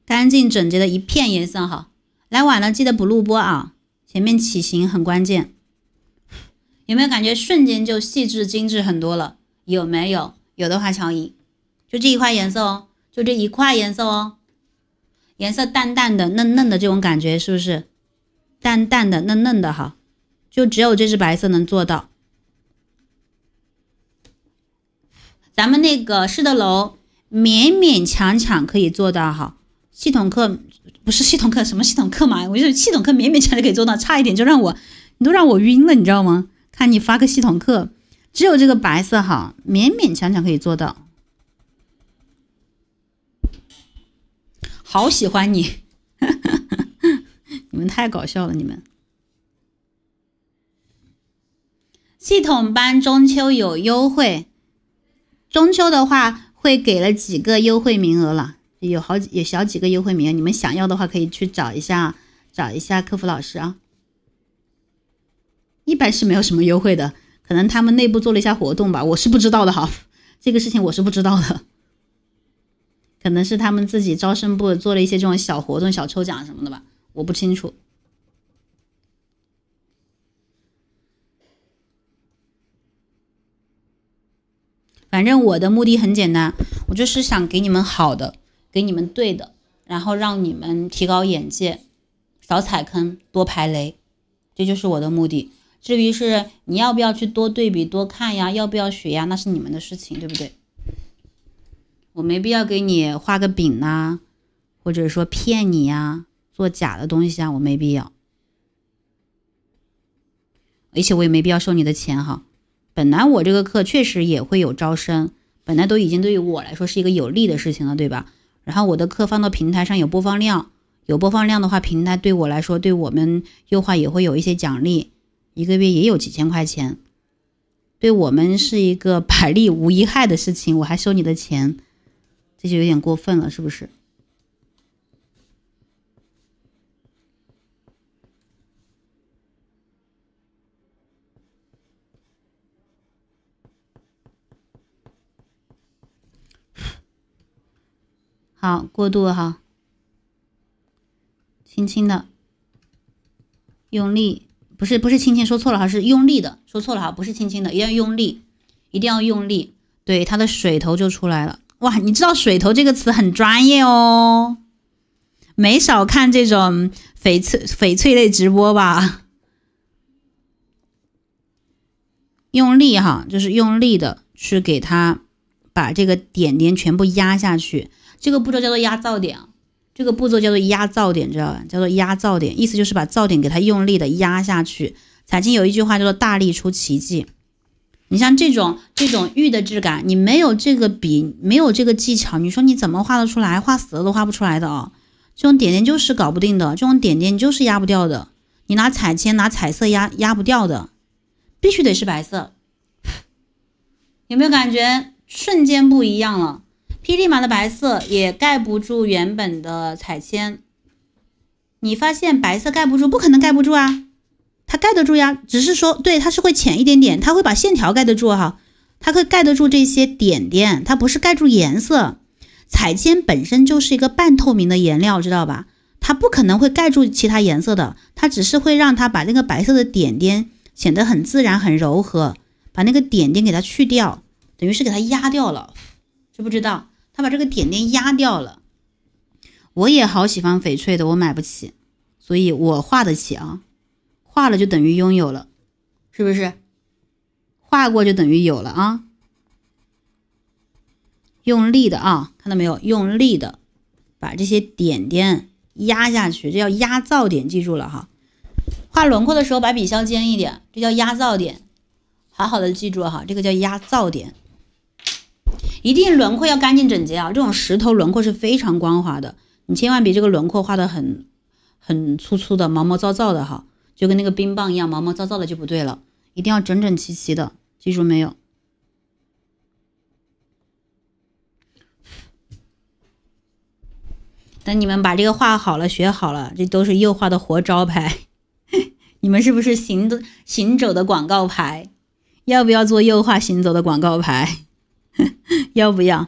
干净整洁的一片颜色。哈。来晚了，记得补录播啊。前面起形很关键。有没有感觉瞬间就细致精致很多了？有没有？有的话，乔姨，就这一块颜色哦，就这一块颜色哦。颜色淡淡的、嫩嫩的这种感觉，是不是？淡淡的、嫩嫩的，哈。就只有这只白色能做到，咱们那个是的楼勉勉强强可以做到哈。系统课不是系统课什么系统课嘛？我就系统课勉勉强强可以做到，差一点就让我你都让我晕了，你知道吗？看你发个系统课，只有这个白色哈，勉勉强强可以做到。好喜欢你，你们太搞笑了，你们。系统班中秋有优惠，中秋的话会给了几个优惠名额了，有好几有小几个优惠名额，你们想要的话可以去找一下，找一下客服老师啊。一般是没有什么优惠的，可能他们内部做了一下活动吧，我是不知道的哈，这个事情我是不知道的，可能是他们自己招生部做了一些这种小活动、小抽奖什么的吧，我不清楚。反正我的目的很简单，我就是想给你们好的，给你们对的，然后让你们提高眼界，少踩坑，多排雷，这就是我的目的。至于是你要不要去多对比、多看呀，要不要学呀，那是你们的事情，对不对？我没必要给你画个饼呐，或者说骗你呀，做假的东西啊，我没必要，而且我也没必要收你的钱哈。本来我这个课确实也会有招生，本来都已经对于我来说是一个有利的事情了，对吧？然后我的课放到平台上有播放量，有播放量的话，平台对我来说，对我们优化也会有一些奖励，一个月也有几千块钱，对我们是一个百利无一害的事情。我还收你的钱，这就有点过分了，是不是？好，过度哈，轻轻的用力，不是不是轻轻，说错了哈，是用力的，说错了哈，不是轻轻的，一定要用力，一定要用力，对它的水头就出来了。哇，你知道“水头”这个词很专业哦，没少看这种翡翠翡翠类直播吧？用力哈，就是用力的去给它把这个点点全部压下去。这个步骤叫做压噪点啊，这个步骤叫做压噪点，知道吧？叫做压噪点，意思就是把噪点给它用力的压下去。彩铅有一句话叫做“大力出奇迹”，你像这种这种玉的质感，你没有这个笔，没有这个技巧，你说你怎么画得出来？画死了都画不出来的啊！这种点点就是搞不定的，这种点点就是压不掉的，你拿彩铅拿彩色压压不掉的，必须得是白色。有没有感觉瞬间不一样了？霹雳马的白色也盖不住原本的彩铅，你发现白色盖不住，不可能盖不住啊，它盖得住呀，只是说对，它是会浅一点点，它会把线条盖得住哈，它可以盖得住这些点点，它不是盖住颜色，彩铅本身就是一个半透明的颜料，知道吧？它不可能会盖住其他颜色的，它只是会让它把那个白色的点点显得很自然、很柔和，把那个点点给它去掉，等于是给它压掉了，知不知道？他把这个点点压掉了，我也好喜欢翡翠的，我买不起，所以我画得起啊，画了就等于拥有了，是不是？画过就等于有了啊，用力的啊，看到没有？用力的把这些点点压下去，这叫压噪点，记住了哈。画轮廓的时候把笔削尖一点，这叫压噪点，好好的记住哈，这个叫压噪点。一定轮廓要干净整洁啊！这种石头轮廓是非常光滑的，你千万别这个轮廓画的很很粗粗的、毛毛躁躁的哈，就跟那个冰棒一样毛毛躁躁的就不对了，一定要整整齐齐的，记住没有？等你们把这个画好了、学好了，这都是幼画的活招牌，你们是不是行的行走的广告牌？要不要做幼画行走的广告牌？要不要？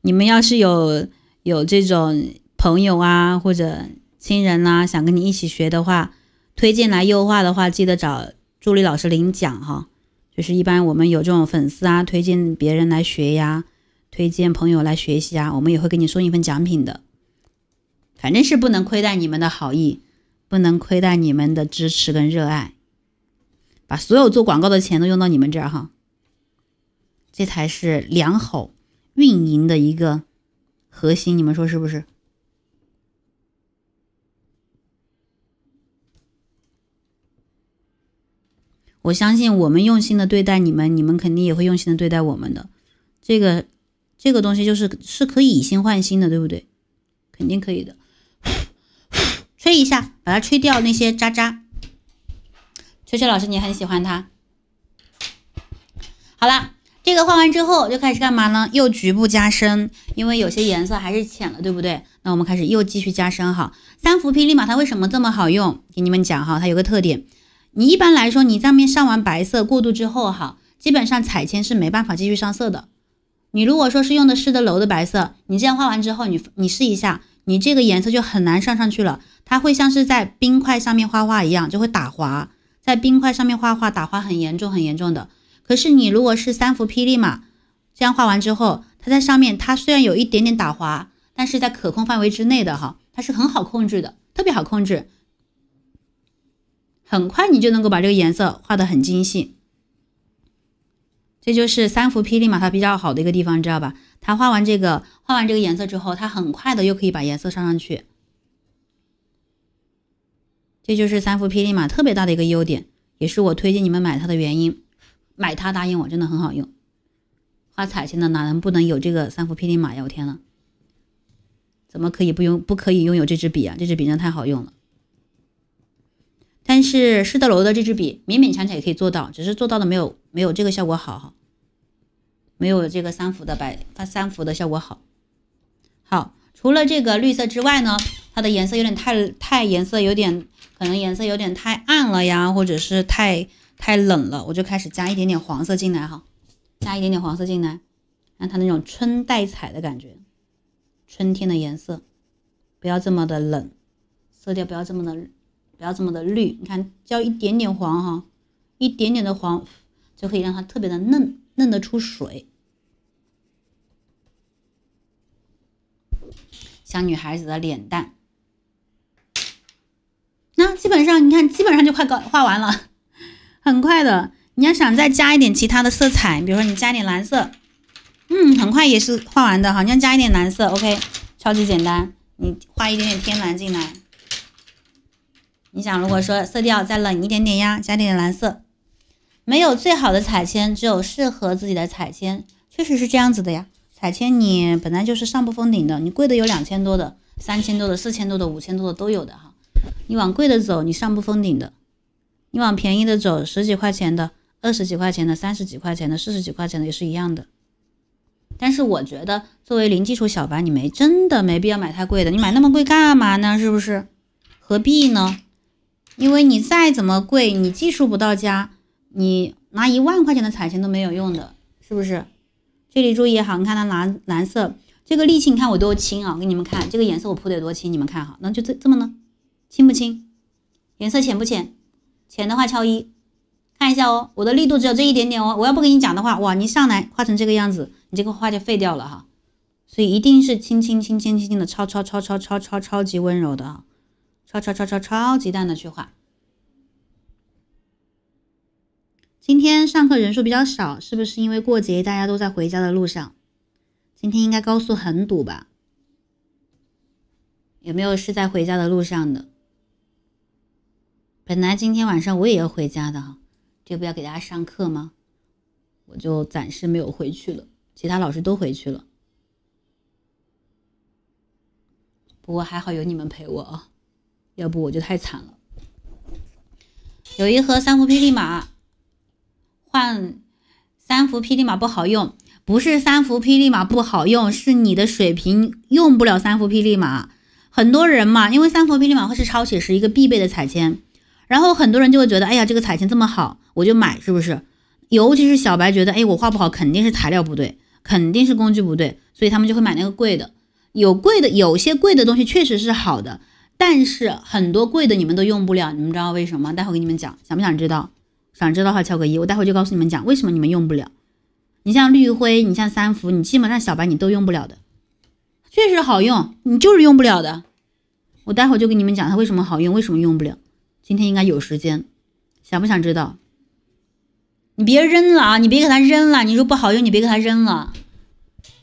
你们要是有有这种朋友啊，或者亲人啊，想跟你一起学的话，推荐来优化的话，记得找助理老师领奖哈。就是一般我们有这种粉丝啊，推荐别人来学呀，推荐朋友来学习啊，我们也会给你送一份奖品的。反正是不能亏待你们的好意，不能亏待你们的支持跟热爱。把所有做广告的钱都用到你们这儿哈，这才是良好运营的一个核心，你们说是不是？我相信我们用心的对待你们，你们肯定也会用心的对待我们的。这个这个东西就是是可以以心换心的，对不对？肯定可以的。吹一下，把它吹掉那些渣渣。秋秋老师，你很喜欢它。好了，这个画完之后就开始干嘛呢？又局部加深，因为有些颜色还是浅了，对不对？那我们开始又继续加深。哈。三伏霹雳马它为什么这么好用？给你们讲哈，它有个特点，你一般来说你上面上完白色过渡之后哈，基本上彩铅是没办法继续上色的。你如果说是用的是的楼的白色，你这样画完之后，你你试一下，你这个颜色就很难上上去了，它会像是在冰块上面画画一样，就会打滑。在冰块上面画画打滑很严重，很严重的。可是你如果是三伏霹雳嘛，这样画完之后，它在上面它虽然有一点点打滑，但是在可控范围之内的哈，它是很好控制的，特别好控制。很快你就能够把这个颜色画得很精细。这就是三伏霹雳嘛，它比较好的一个地方，知道吧？它画完这个画完这个颜色之后，它很快的又可以把颜色上上去。这就是三伏霹雳马特别大的一个优点，也是我推荐你们买它的原因。买它，答应我，真的很好用。画彩铅的哪能不能有这个三伏霹雳马呀？我天呐，怎么可以不用不可以拥有这支笔啊？这支笔真的太好用了。但是施德楼的这支笔勉勉强强也可以做到，只是做到的没有没有这个效果好哈，没有这个三伏的白它三伏的效果好。好，除了这个绿色之外呢，它的颜色有点太太颜色有点。可能颜色有点太暗了呀，或者是太太冷了，我就开始加一点点黄色进来哈，加一点点黄色进来，让它那种春带彩的感觉，春天的颜色，不要这么的冷，色调不要这么的，不要这么的绿。你看要一点点黄哈，一点点的黄就可以让它特别的嫩，嫩得出水，像女孩子的脸蛋。基本上你看，基本上就快搞画完了，很快的。你要想再加一点其他的色彩，比如说你加点蓝色，嗯，很快也是画完的。好像加一点蓝色，OK，超级简单。你画一点点天蓝进来，你想如果说色调再冷一点点呀，加点蓝色。没有最好的彩铅，只有适合自己的彩铅，确实是这样子的呀。彩铅你本来就是上不封顶的，你贵的有两千多的、三千多的、四千多的、五千多的都有的哈。你往贵的走，你上不封顶的；你往便宜的走，十几块钱的、二十几块钱的、三十几块钱的、四十几块钱的也是一样的。但是我觉得，作为零基础小白，你没真的没必要买太贵的。你买那么贵干嘛呢？是不是？何必呢？因为你再怎么贵，你技术不到家，你拿一万块钱的彩铅都没有用的，是不是？这里注意哈，你看它蓝蓝色这个力气，你看我多轻啊！我给你们看这个颜色，我铺得多轻，你们看哈，那就这这么呢。清不清？颜色浅不浅，浅的话敲一，看一下哦。我的力度只有这一点点哦。我要不给你讲的话，哇，你上来画成这个样子，你这个画就废掉了哈。所以一定是轻轻轻轻轻轻的，超超超超超超超级温柔的啊，超超超超超级淡的去画。今天上课人数比较少，是不是因为过节大家都在回家的路上？今天应该高速很堵吧？有没有是在回家的路上的？本来今天晚上我也要回家的这不要给大家上课吗？我就暂时没有回去了，其他老师都回去了。不过还好有你们陪我啊，要不我就太惨了。有一盒三伏霹雳马，换三伏霹雳马不好用，不是三伏霹雳马不好用，是你的水平用不了三伏霹雳马。很多人嘛，因为三伏霹雳马会是抄写时一个必备的彩铅。然后很多人就会觉得，哎呀，这个彩铅这么好，我就买，是不是？尤其是小白觉得，哎，我画不好，肯定是材料不对，肯定是工具不对，所以他们就会买那个贵的。有贵的，有些贵的东西确实是好的，但是很多贵的你们都用不了，你们知道为什么待会儿给你们讲。想不想知道？想知道的话敲个一，我待会儿就告诉你们讲为什么你们用不了。你像绿灰，你像三福，你基本上小白你都用不了的。确实好用，你就是用不了的。我待会儿就给你们讲它为什么好用，为什么用不了。今天应该有时间，想不想知道？你别扔了啊！你别给他扔了，你说不好用，你别给他扔了。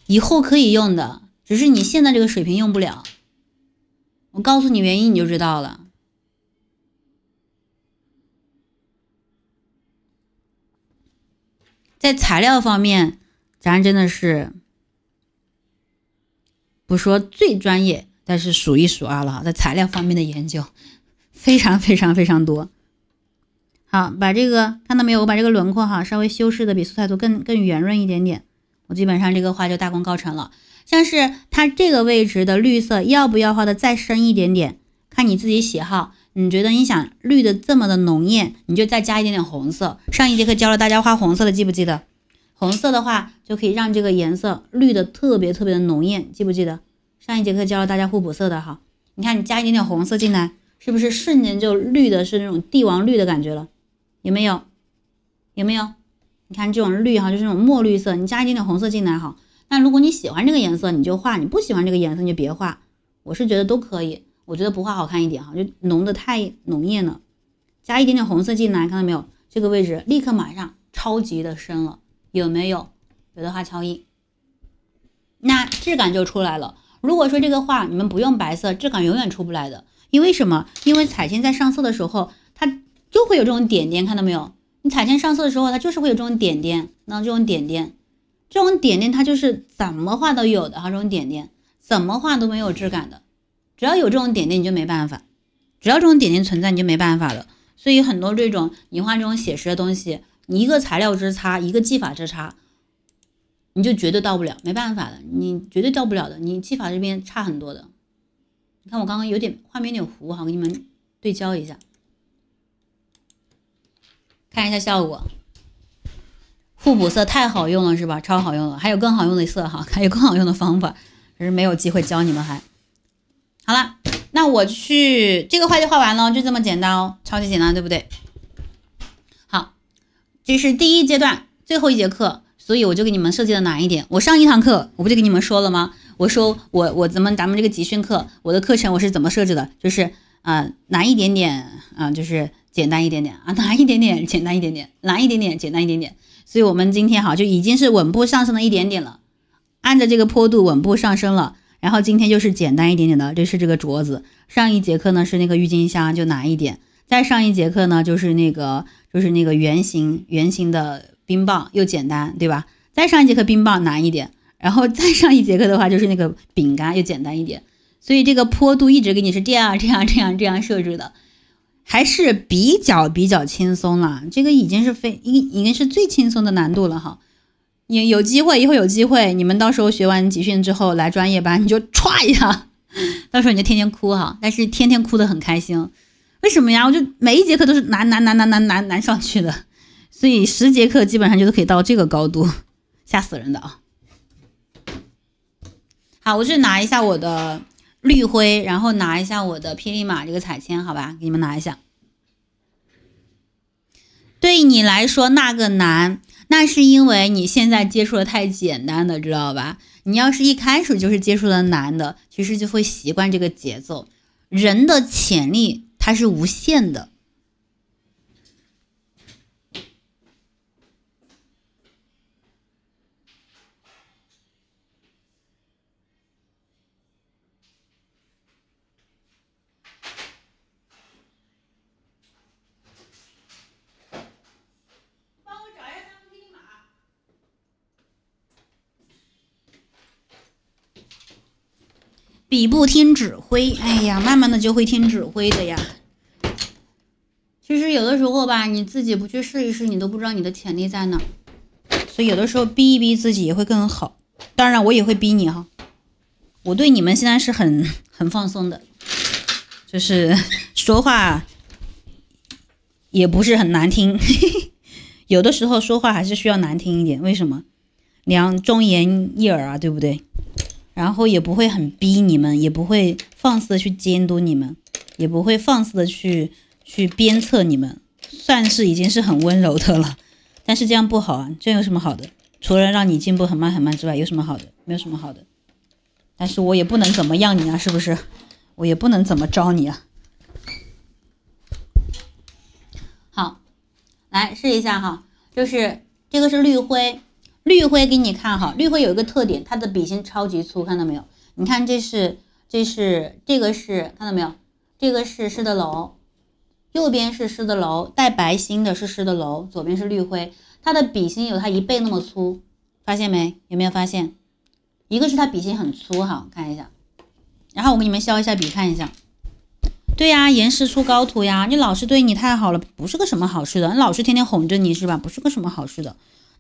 以后可以用的，只是你现在这个水平用不了。我告诉你原因，你就知道了。在材料方面，咱真的是不说最专业，但是数一数二了。在材料方面的研究。非常非常非常多，好，把这个看到没有？我把这个轮廓哈稍微修饰的比素材图更更圆润一点点。我基本上这个画就大功告成了。像是它这个位置的绿色要不要画的再深一点点？看你自己喜好，你觉得你想绿的这么的浓艳，你就再加一点点红色。上一节课教了大家画红色的，记不记得？红色的话就可以让这个颜色绿的特别特别的浓艳，记不记得？上一节课教了大家互补色的哈，你看你加一点点红色进来。是不是瞬间就绿的，是那种帝王绿的感觉了？有没有？有没有？你看这种绿哈，就是那种墨绿色。你加一点点红色进来哈。那如果你喜欢这个颜色，你就画；你不喜欢这个颜色，你就别画。我是觉得都可以，我觉得不画好看一点哈，就浓的太浓艳了。加一点点红色进来，看到没有？这个位置立刻马上超级的深了，有没有？有的话敲一。那质感就出来了。如果说这个画你们不用白色，质感永远出不来的。因为什么？因为彩铅在上色的时候，它就会有这种点点，看到没有？你彩铅上色的时候，它就是会有这种点点，那这种点点，这种点点，它就是怎么画都有的哈，这种点点怎么画都没有质感的，只要有这种点点你就没办法，只要这种点点存在你就没办法了。所以很多这种你画这种写实的东西，你一个材料之差，一个技法之差，你就绝对到不了，没办法的，你绝对到不了的，你技法这边差很多的。你看我刚刚有点画面有点糊哈，给你们对焦一下，看一下效果。互补色太好用了是吧？超好用了，还有更好用的色哈，还有更好用的方法，可是没有机会教你们。还。好了，那我去这个画就画完了，就这么简单哦，超级简单对不对？好，这是第一阶段最后一节课，所以我就给你们设计的难一点。我上一堂课我不就给你们说了吗？我说我我咱们咱们这个集训课，我的课程我是怎么设置的？就是啊，难一点点啊，就是简单一点点啊，难一点点简单一点点，难一点点简单一点点。所以我们今天哈就已经是稳步上升了一点点了，按着这个坡度稳步上升了。然后今天就是简单一点点的，这是这个镯子。上一节课呢是那个郁金香就难一点，再上一节课呢就是那个就是那个圆形圆形的冰棒又简单对吧？再上一节课冰棒难一点。然后再上一节课的话，就是那个饼干，又简单一点，所以这个坡度一直给你是这样、这样、这样、这样设置的，还是比较比较轻松了。这个已经是非已，已经是最轻松的难度了哈。你有机会，以后有机会，你们到时候学完集训之后来专业班，你就歘一下，到时候你就天天哭哈。但是天天哭的很开心，为什么呀？我就每一节课都是难、难、难、难、难、难、难上去的，所以十节课基本上就都可以到这个高度，吓死人的啊！好，我去拿一下我的绿灰，然后拿一下我的霹雳马这个彩铅，好吧，给你们拿一下。对你来说那个难，那是因为你现在接触的太简单的，知道吧？你要是一开始就是接触的难的，其实就会习惯这个节奏。人的潜力它是无限的。笔不听指挥，哎呀，慢慢的就会听指挥的呀。其实有的时候吧，你自己不去试一试，你都不知道你的潜力在哪。所以有的时候逼一逼自己也会更好。当然我也会逼你哈。我对你们现在是很很放松的，就是 说话也不是很难听。有的时候说话还是需要难听一点，为什么？良忠言逆耳啊，对不对？然后也不会很逼你们，也不会放肆的去监督你们，也不会放肆的去去鞭策你们，算是已经是很温柔的了。但是这样不好啊，这有什么好的？除了让你进步很慢很慢之外，有什么好的？没有什么好的。但是我也不能怎么样你啊，是不是？我也不能怎么着你啊。好，来试一下哈，就是这个是绿灰。绿灰给你看哈，绿灰有一个特点，它的笔芯超级粗，看到没有？你看这是，这是，这个是，看到没有？这个是狮子楼，右边是狮子楼，带白芯的是狮子楼，左边是绿灰，它的笔芯有它一倍那么粗，发现没？有没有发现？一个是它笔芯很粗哈，看一下。然后我给你们削一下笔，看一下。对呀，严师出高徒呀，你老师对你太好了，不是个什么好事的。你老师天天哄着你是吧？不是个什么好事的。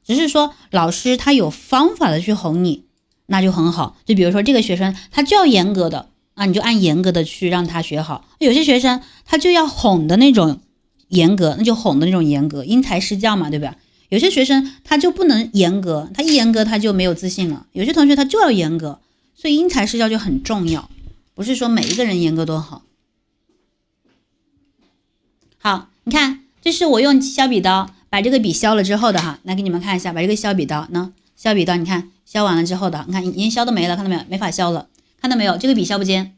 只是说老师他有方法的去哄你，那就很好。就比如说这个学生他就要严格的啊，你就按严格的去让他学好。有些学生他就要哄的那种严格，那就哄的那种严格，因材施教嘛，对吧？有些学生他就不能严格，他一严格他就没有自信了。有些同学他就要严格，所以因材施教就很重要。不是说每一个人严格都好。好，你看，这是我用削笔刀。把这个笔削了之后的哈，来给你们看一下，把这个削笔刀，呢，削笔刀，你看削完了之后的，你看已经削都没了，看到没有？没法削了，看到没有？这个笔削不尖，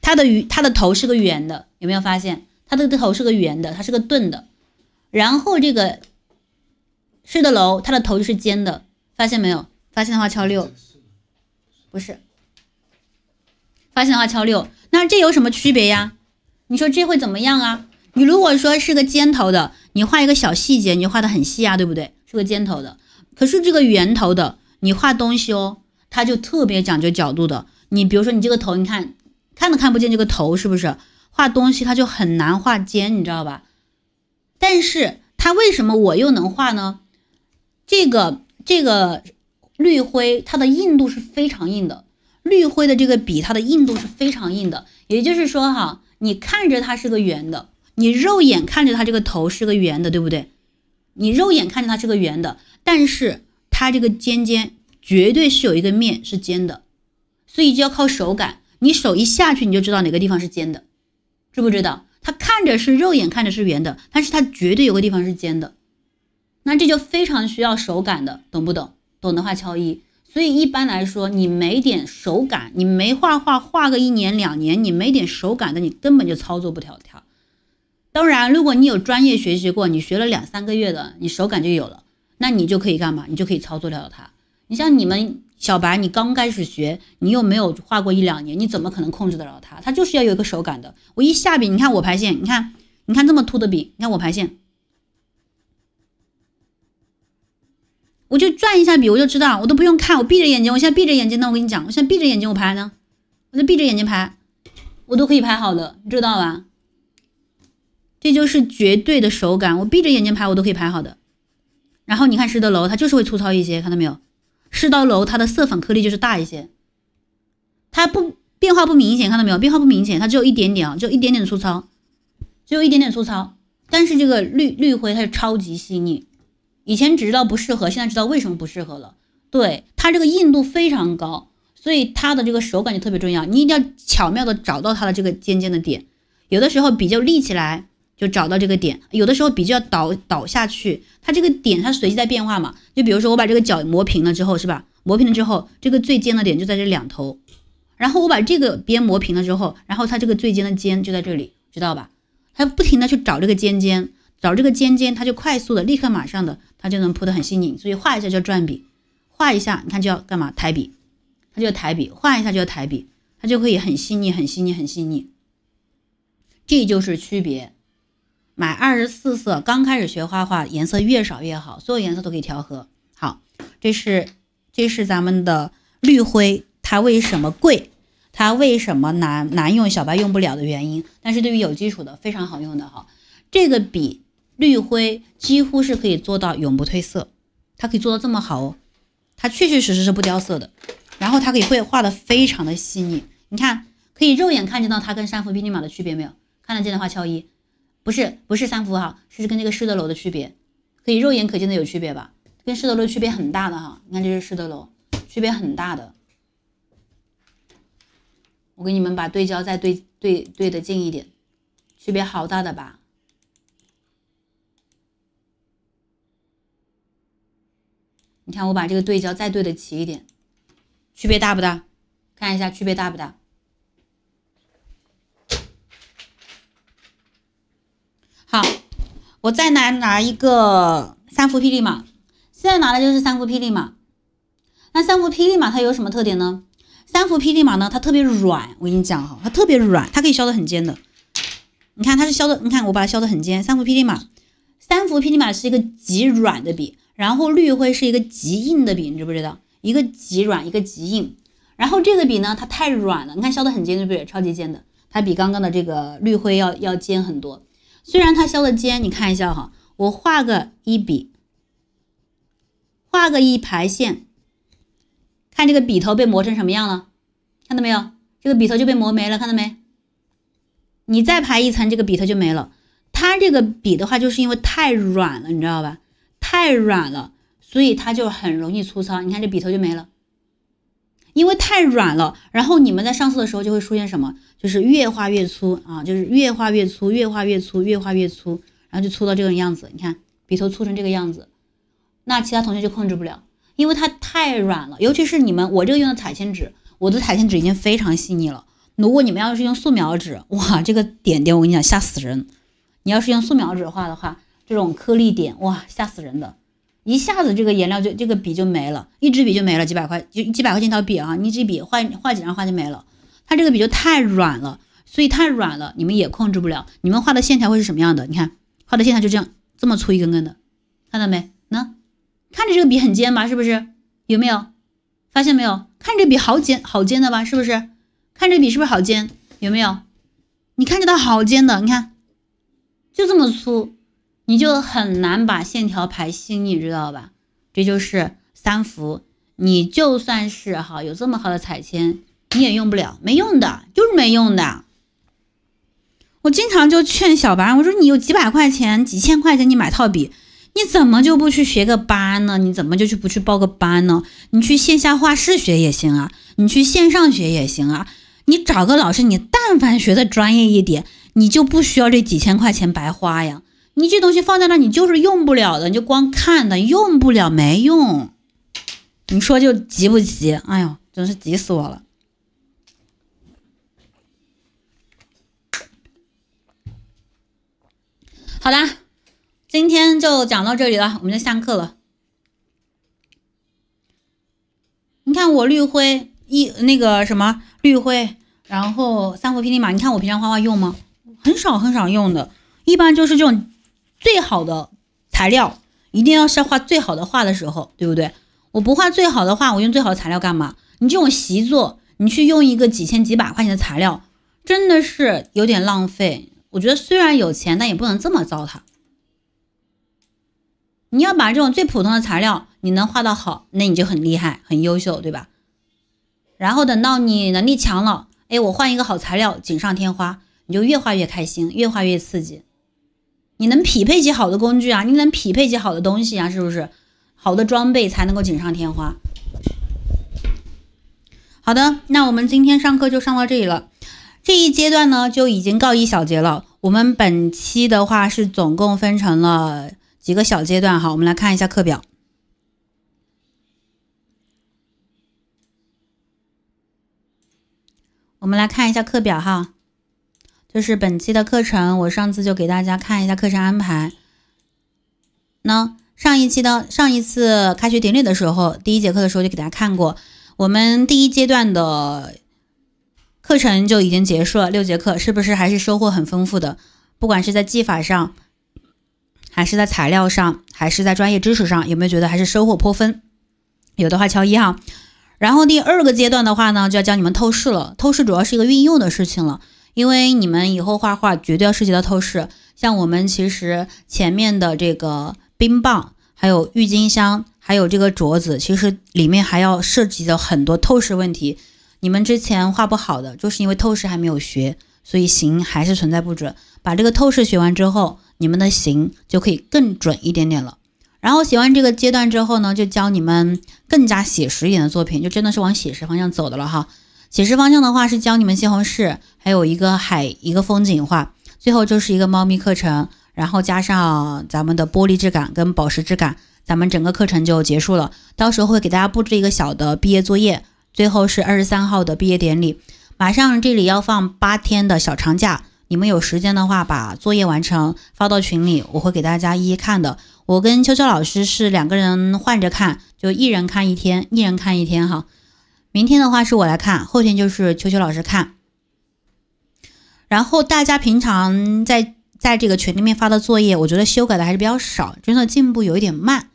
它的鱼，它的头是个圆的，有没有发现？它的头是个圆的，它是个钝的。然后这个是的楼，它的头是尖的，发现没有？发现的话敲六，不是。发现的话敲六，那这有什么区别呀？你说这会怎么样啊？你如果说是个尖头的。你画一个小细节，你就画的很细啊，对不对？是个尖头的，可是这个圆头的，你画东西哦，它就特别讲究角度的。你比如说你这个头，你看看都看不见这个头，是不是？画东西它就很难画尖，你知道吧？但是它为什么我又能画呢？这个这个绿灰，它的硬度是非常硬的，绿灰的这个笔它的硬度是非常硬的，也就是说哈，你看着它是个圆的。你肉眼看着它这个头是个圆的，对不对？你肉眼看着它是个圆的，但是它这个尖尖绝对是有一个面是尖的，所以就要靠手感。你手一下去，你就知道哪个地方是尖的，知不知道？它看着是肉眼看着是圆的，但是它绝对有个地方是尖的。那这就非常需要手感的，懂不懂？懂的话敲一。所以一般来说，你没点手感，你没画画画个一年两年，你没点手感的，你根本就操作不条条。当然，如果你有专业学习过，你学了两三个月的，你手感就有了，那你就可以干嘛？你就可以操作了它。你像你们小白，你刚开始学，你又没有画过一两年，你怎么可能控制得了它？它就是要有一个手感的。我一下笔，你看我排线，你看，你看这么凸的笔，你看我排线，我就转一下笔，我就知道，我都不用看，我闭着眼睛，我现在闭着眼睛呢。我跟你讲，我现在闭着眼睛我排呢，我就闭着眼睛排，我都可以排好的，你知道吧？这就是绝对的手感，我闭着眼睛拍我都可以拍好的。然后你看施德楼，它就是会粗糙一些，看到没有？施德楼它的色粉颗粒就是大一些，它不变化不明显，看到没有？变化不明显，它只有一点点啊，只有一点点粗糙，只有一点点粗糙。但是这个绿绿灰它是超级细腻，以前只知道不适合，现在知道为什么不适合了。对，它这个硬度非常高，所以它的这个手感就特别重要，你一定要巧妙的找到它的这个尖尖的点，有的时候笔就立起来。就找到这个点，有的时候笔就要倒倒下去，它这个点它随机在变化嘛。就比如说我把这个角磨平了之后，是吧？磨平了之后，这个最尖的点就在这两头。然后我把这个边磨平了之后，然后它这个最尖的尖就在这里，知道吧？它不停的去找这个尖尖，找这个尖尖，它就快速的立刻马上的它就能铺的很细腻。所以画一下叫转笔，画一下你看就要干嘛抬笔，它就要抬笔，画一下就要抬笔，它就可以很细腻，很细腻，很细腻。这就是区别。买二十四色，刚开始学画画，颜色越少越好，所有颜色都可以调和。好，这是这是咱们的绿灰，它为什么贵？它为什么难难用？小白用不了的原因。但是对于有基础的，非常好用的哈。这个笔绿灰几乎是可以做到永不褪色，它可以做到这么好哦，它确确实实是不掉色的。然后它可以会画的非常的细腻，你看可以肉眼看见到它跟山瑚宾利玛的区别没有？看得见的话敲一。不是不是三幅哈，是是跟那个狮德楼的区别，可以肉眼可见的有区别吧？跟狮德楼区别很大的哈，你看这是狮德楼，区别很大的。我给你们把对焦再对对对的近一点，区别好大的吧？你看我把这个对焦再对的齐一点，区别大不大？看一下区别大不大？我再来拿一个三伏霹雳马，现在拿的就是三伏霹雳马。那三伏霹雳马它有什么特点呢？三伏霹雳马呢，它特别软。我跟你讲哈，它特别软，它可以削得很尖的。你看它是削的，你看我把它削得很尖。三伏霹雳马，三伏霹雳马是一个极软的笔，然后绿灰是一个极硬的笔，你知不知道？一个极软，一个极硬。然后这个笔呢，它太软了，你看削得很尖，对不对？超级尖的，它比刚刚的这个绿灰要要尖很多。虽然它削了尖，你看一下哈，我画个一笔，画个一排线，看这个笔头被磨成什么样了，看到没有？这个笔头就被磨没了，看到没？你再排一层，这个笔头就没了。它这个笔的话，就是因为太软了，你知道吧？太软了，所以它就很容易粗糙。你看这笔头就没了。因为太软了，然后你们在上色的时候就会出现什么？就是越画越粗啊，就是越画越粗，越画越粗，越画越粗，然后就粗到这个样子。你看，笔头粗成这个样子，那其他同学就控制不了，因为它太软了。尤其是你们，我这个用的彩铅纸，我的彩铅纸已经非常细腻了。如果你们要是用素描纸，哇，这个点点我跟你讲吓死人。你要是用素描纸画的话，这种颗粒点，哇，吓死人的。一下子这个颜料就这个笔就没了，一支笔就没了，几百块就几百块钱一套笔啊！你一支笔画画几张画就没了，它这个笔就太软了，所以太软了，你们也控制不了，你们画的线条会是什么样的？你看，画的线条就这样，这么粗一根根的，看到没？那看着这个笔很尖吧？是不是？有没有发现没有？看着笔好尖好尖的吧？是不是？看着笔是不是好尖？有没有？你看着它好尖的，你看就这么粗。你就很难把线条排新，你知道吧？这就是三伏，你就算是哈有这么好的彩铅，你也用不了，没用的，就是没用的。我经常就劝小白，我说你有几百块钱、几千块钱，你买套笔，你怎么就不去学个班呢？你怎么就去不去报个班呢？你去线下画室学也行啊，你去线上学也行啊，你找个老师，你但凡学的专业一点，你就不需要这几千块钱白花呀。你这东西放在那，你就是用不了的，你就光看的，用不了没用。你说就急不急？哎呦，真是急死我了。好啦，今天就讲到这里了，我们就下课了。你看我绿灰一那个什么绿灰，然后三伏霹雳马。你看我平常画画用吗？很少很少用的，一般就是这种。最好的材料一定要是画最好的画的时候，对不对？我不画最好的画，我用最好的材料干嘛？你这种习作，你去用一个几千几百块钱的材料，真的是有点浪费。我觉得虽然有钱，但也不能这么糟蹋。你要把这种最普通的材料，你能画的好，那你就很厉害，很优秀，对吧？然后等到你能力强了，哎，我换一个好材料，锦上添花，你就越画越开心，越画越刺激。你能匹配起好的工具啊？你能匹配起好的东西啊？是不是？好的装备才能够锦上添花。好的，那我们今天上课就上到这里了。这一阶段呢，就已经告一小节了。我们本期的话是总共分成了几个小阶段，哈，我们来看一下课表。我们来看一下课表哈。就是本期的课程，我上次就给大家看一下课程安排。那上一期的上一次开学典礼的时候，第一节课的时候就给大家看过，我们第一阶段的课程就已经结束了，六节课，是不是还是收获很丰富的？不管是在技法上，还是在材料上，还是在专业知识上，有没有觉得还是收获颇丰？有的话敲一哈。然后第二个阶段的话呢，就要教你们透视了，透视主要是一个运用的事情了。因为你们以后画画绝对要涉及到透视，像我们其实前面的这个冰棒，还有郁金香，还有这个镯子，其实里面还要涉及到很多透视问题。你们之前画不好的，就是因为透视还没有学，所以形还是存在不准。把这个透视学完之后，你们的形就可以更准一点点了。然后学完这个阶段之后呢，就教你们更加写实一点的作品，就真的是往写实方向走的了哈。写实方向的话是教你们西红柿，还有一个海一个风景画，最后就是一个猫咪课程，然后加上咱们的玻璃质感跟宝石质感，咱们整个课程就结束了。到时候会给大家布置一个小的毕业作业，最后是二十三号的毕业典礼。马上这里要放八天的小长假，你们有时间的话把作业完成发到群里，我会给大家一一看的。我跟秋秋老师是两个人换着看，就一人看一天，一人看一天哈。明天的话是我来看，后天就是秋秋老师看。然后大家平常在在这个群里面发的作业，我觉得修改的还是比较少，真的进步有一点慢。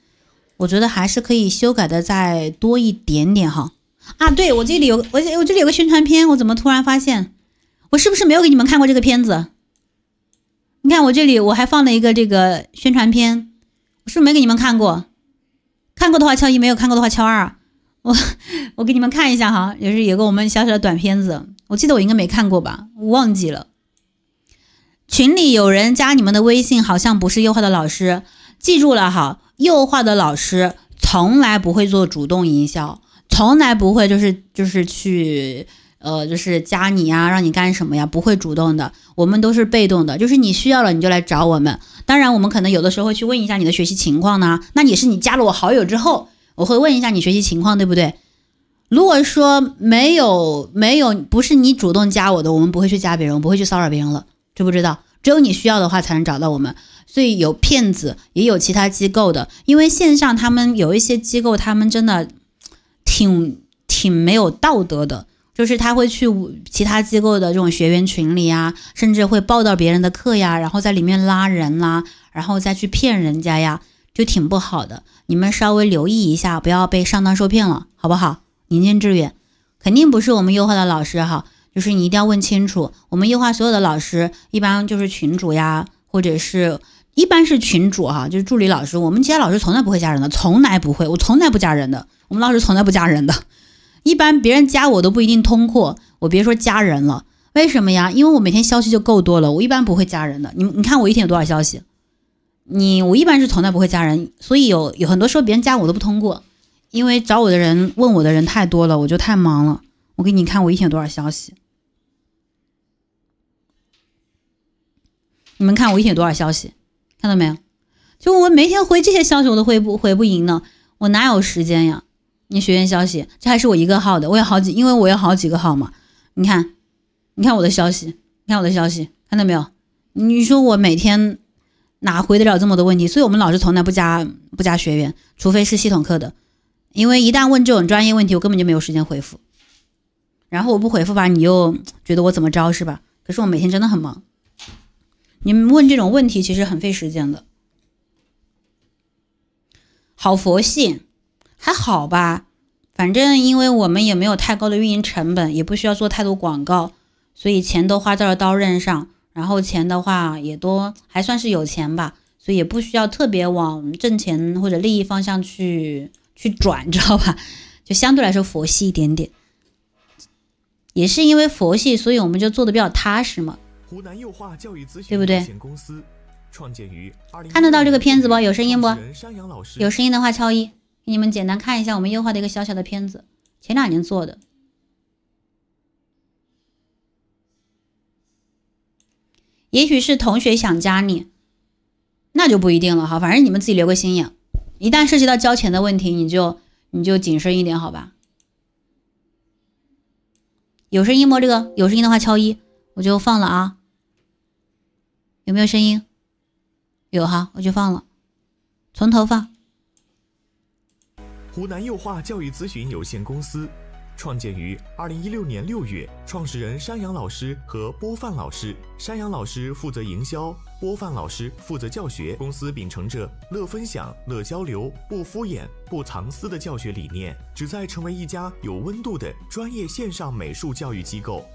我觉得还是可以修改的再多一点点哈。啊，对我这里有我我这里有个宣传片，我怎么突然发现我是不是没有给你们看过这个片子？你看我这里我还放了一个这个宣传片，是不是没给你们看过？看过的话敲一，没有看过的话敲二。我我给你们看一下哈，也是有个我们小小的短片子，我记得我应该没看过吧，我忘记了。群里有人加你们的微信，好像不是优化的老师，记住了哈，优化的老师从来不会做主动营销，从来不会就是就是去呃就是加你呀，让你干什么呀，不会主动的，我们都是被动的，就是你需要了你就来找我们，当然我们可能有的时候会去问一下你的学习情况呢。那你是你加了我好友之后。我会问一下你学习情况对不对？如果说没有没有不是你主动加我的，我们不会去加别人，不会去骚扰别人了，知不知道？只有你需要的话才能找到我们。所以有骗子也有其他机构的，因为线上他们有一些机构，他们真的挺挺没有道德的，就是他会去其他机构的这种学员群里啊，甚至会报到别人的课呀，然后在里面拉人啦，然后再去骗人家呀。就挺不好的，你们稍微留意一下，不要被上当受骗了，好不好？宁静致远，肯定不是我们优化的老师哈，就是你一定要问清楚。我们优化所有的老师，一般就是群主呀，或者是一般是群主哈，就是助理老师。我们其他老师从来不会加人的，从来不会，我从来不加人的。我们老师从来不加人的，一般别人加我都不一定通过。我别说加人了，为什么呀？因为我每天消息就够多了，我一般不会加人的。你你看我一天有多少消息？你我一般是从来不会加人，所以有有很多时候别人加我都不通过，因为找我的人问我的人太多了，我就太忙了。我给你看我一天有多少消息，你们看我一天有多少消息，看到没有？就我每天回这些消息我都回不回不赢呢，我哪有时间呀？你学员消息，这还是我一个号的，我有好几，因为我有好几个号嘛。你看，你看我的消息，你看我的消息，看到没有？你说我每天。哪回得了这么多问题？所以我们老师从来不加不加学员，除非是系统课的，因为一旦问这种专业问题，我根本就没有时间回复。然后我不回复吧，你又觉得我怎么着是吧？可是我每天真的很忙，你们问这种问题其实很费时间的。好佛系，还好吧，反正因为我们也没有太高的运营成本，也不需要做太多广告，所以钱都花在了刀刃上。然后钱的话也多，还算是有钱吧，所以也不需要特别往挣钱或者利益方向去去转，知道吧？就相对来说佛系一点点。也是因为佛系，所以我们就做的比较踏实嘛。湖南幼化教育咨询对不对？创建于二零。看得到这个片子不？有声音不？有声音的话敲一，给你们简单看一下我们优化的一个小小的片子，前两年做的。也许是同学想加你，那就不一定了哈。反正你们自己留个心眼，一旦涉及到交钱的问题，你就你就谨慎一点，好吧？有声音吗？这个有声音的话敲一，我就放了啊。有没有声音？有哈，我就放了，从头放。湖南幼化教育咨询有限公司。创建于二零一六年六月，创始人山羊老师和波范老师。山羊老师负责营销，波范老师负责教学。公司秉承着乐分享、乐交流、不敷衍、不藏私的教学理念，旨在成为一家有温度的专业线上美术教育机构。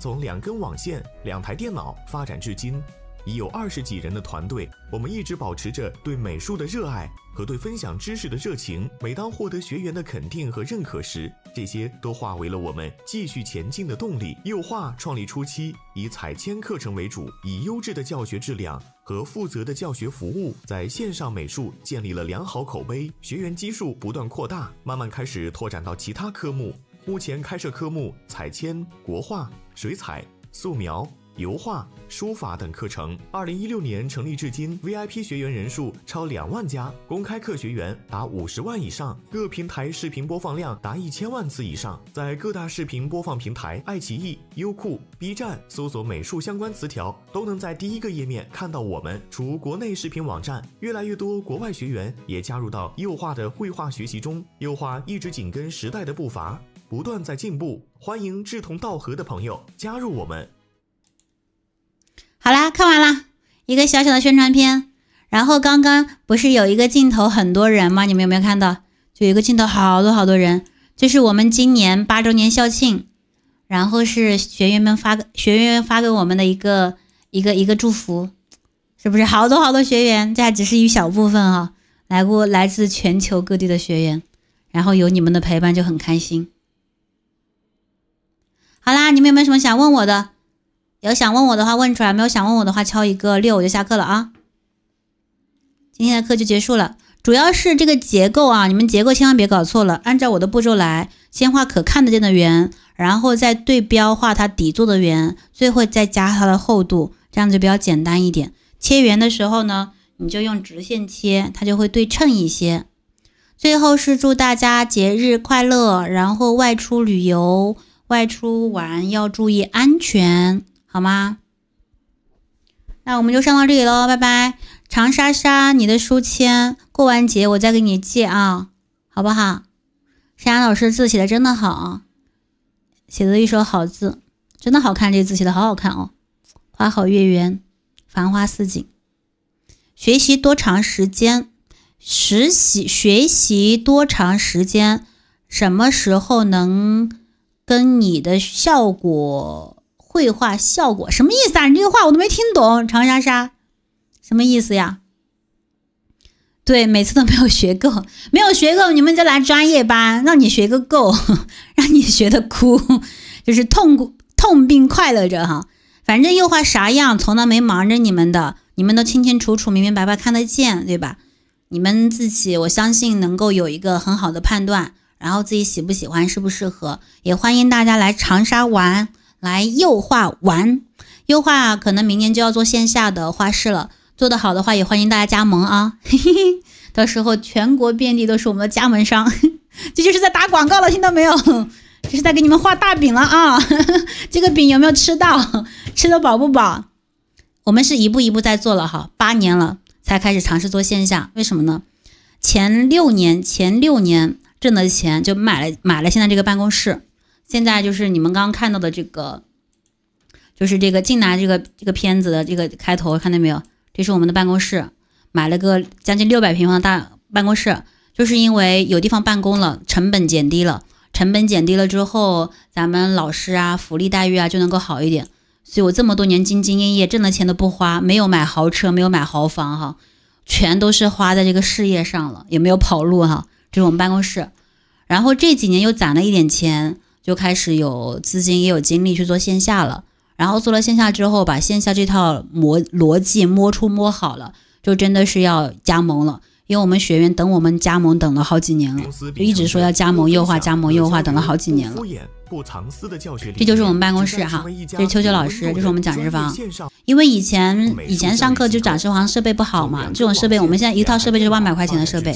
从两根网线、两台电脑发展至今。已有二十几人的团队，我们一直保持着对美术的热爱和对分享知识的热情。每当获得学员的肯定和认可时，这些都化为了我们继续前进的动力。幼画创立初期以彩铅课程为主，以优质的教学质量和负责的教学服务，在线上美术建立了良好口碑，学员基数不断扩大，慢慢开始拓展到其他科目。目前开设科目：彩铅、国画、水彩、素描。油画、书法等课程。二零一六年成立至今，VIP 学员人数超两万家，公开课学员达五十万以上，各平台视频播放量达一千万次以上。在各大视频播放平台，爱奇艺、优酷、B 站搜索美术相关词条，都能在第一个页面看到我们。除国内视频网站，越来越多国外学员也加入到油画的绘画学习中。油画一直紧跟时代的步伐，不断在进步。欢迎志同道合的朋友加入我们。好啦，看完啦，一个小小的宣传片，然后刚刚不是有一个镜头很多人吗？你们有没有看到？就有一个镜头，好多好多人，这是我们今年八周年校庆，然后是学员们发学员发给我们的一个一个一个祝福，是不是好多好多学员？这还只是一小部分啊，来过来自全球各地的学员，然后有你们的陪伴就很开心。好啦，你们有没有什么想问我的？有想问我的话，问出来；没有想问我的话，敲一个六，我就下课了啊！今天的课就结束了。主要是这个结构啊，你们结构千万别搞错了，按照我的步骤来：先画可看得见的圆，然后再对标画它底座的圆，最后再加它的厚度，这样就比较简单一点。切圆的时候呢，你就用直线切，它就会对称一些。最后是祝大家节日快乐，然后外出旅游、外出玩要注意安全。好吗？那我们就上到这里喽，拜拜！长沙沙，你的书签过完节我再给你寄啊，好不好？沙沙老师字写的真的好，写的一手好字，真的好看，这字写的好好看哦。花好月圆，繁花似锦。学习多长时间？实习学习多长时间？什么时候能跟你的效果？绘画效果什么意思啊？你这个话我都没听懂，长沙沙什么意思呀？对，每次都没有学够，没有学够，你们就来专业班，让你学个够，让你学的哭，就是痛苦、痛并快乐着哈。反正又画啥样，从来没瞒着你们的，你们都清清楚楚、明明白白看得见，对吧？你们自己，我相信能够有一个很好的判断，然后自己喜不喜欢、适不适合，也欢迎大家来长沙玩。来优化完，优化可能明年就要做线下的画室了。做得好的话，也欢迎大家加盟啊！嘿嘿，到时候全国遍地都是我们的加盟商，这就是在打广告了，听到没有？这是在给你们画大饼了啊！这个饼有没有吃到？吃的饱不饱？我们是一步一步在做了哈，八年了才开始尝试做线下，为什么呢？前六年前六年挣的钱就买了买了现在这个办公室。现在就是你们刚刚看到的这个，就是这个进来这个这个片子的这个开头，看到没有？这是我们的办公室，买了个将近六百平方的大办公室，就是因为有地方办公了，成本减低了，成本减低了之后，咱们老师啊，福利待遇啊就能够好一点。所以我这么多年兢兢业业，挣的钱都不花，没有买豪车，没有买豪房哈，全都是花在这个事业上了，也没有跑路哈。这是我们办公室，然后这几年又攒了一点钱。就开始有资金也有精力去做线下了，然后做了线下之后，把线下这套模逻辑摸出摸好了，就真的是要加盟了。因为我们学员等我们加盟等了好几年了，就一直说要加盟优化加盟优化等了好几年了。这就是我们办公室哈，这是秋秋老师，这是我们讲师房。因为以前以前上课就蒋志房设备不好嘛，这种设备我们现在一套设备就是万把块钱的设备，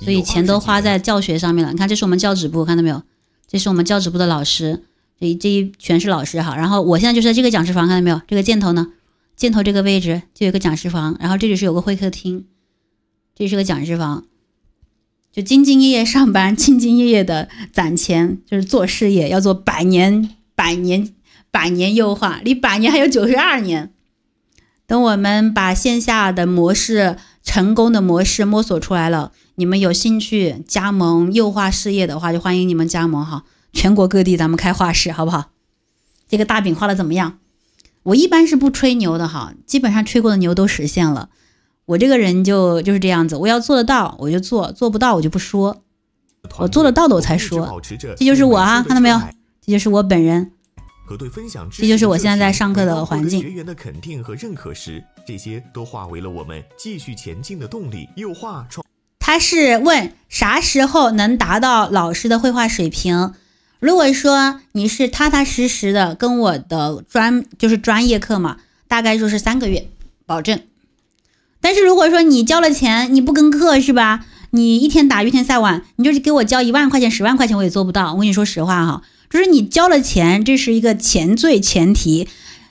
所以钱都花在教学上面了。你看这是我们教职部，看到没有？这是我们教职部的老师，这一这一全是老师哈。然后我现在就在这个讲师房，看到没有？这个箭头呢？箭头这个位置就有个讲师房，然后这里是有个会客厅，这是个讲师房。就兢兢业业上班，兢兢业业的攒钱，就是做事业，要做百年、百年、百年优化，离百年还有九十二年。等我们把线下的模式成功的模式摸索出来了。你们有兴趣加盟幼化事业的话，就欢迎你们加盟哈！全国各地咱们开画室，好不好？这个大饼画的怎么样？我一般是不吹牛的哈，基本上吹过的牛都实现了。我这个人就就是这样子，我要做得到我就做，做不到我就不说，我做得到的我才说。这就是我啊，看到没有？这就是我本人。这就是我现在在上课的环境。学员的肯定和认可时，这些都化为了我们继续前进的动力。幼化创。他是问啥时候能达到老师的绘画水平？如果说你是踏踏实实的跟我的专就是专业课嘛，大概就是三个月保证。但是如果说你交了钱你不跟课是吧？你一天打一天晒网，你就是给我交一万块钱十万块钱我也做不到。我跟你说实话哈，就是你交了钱，这是一个前缀前提。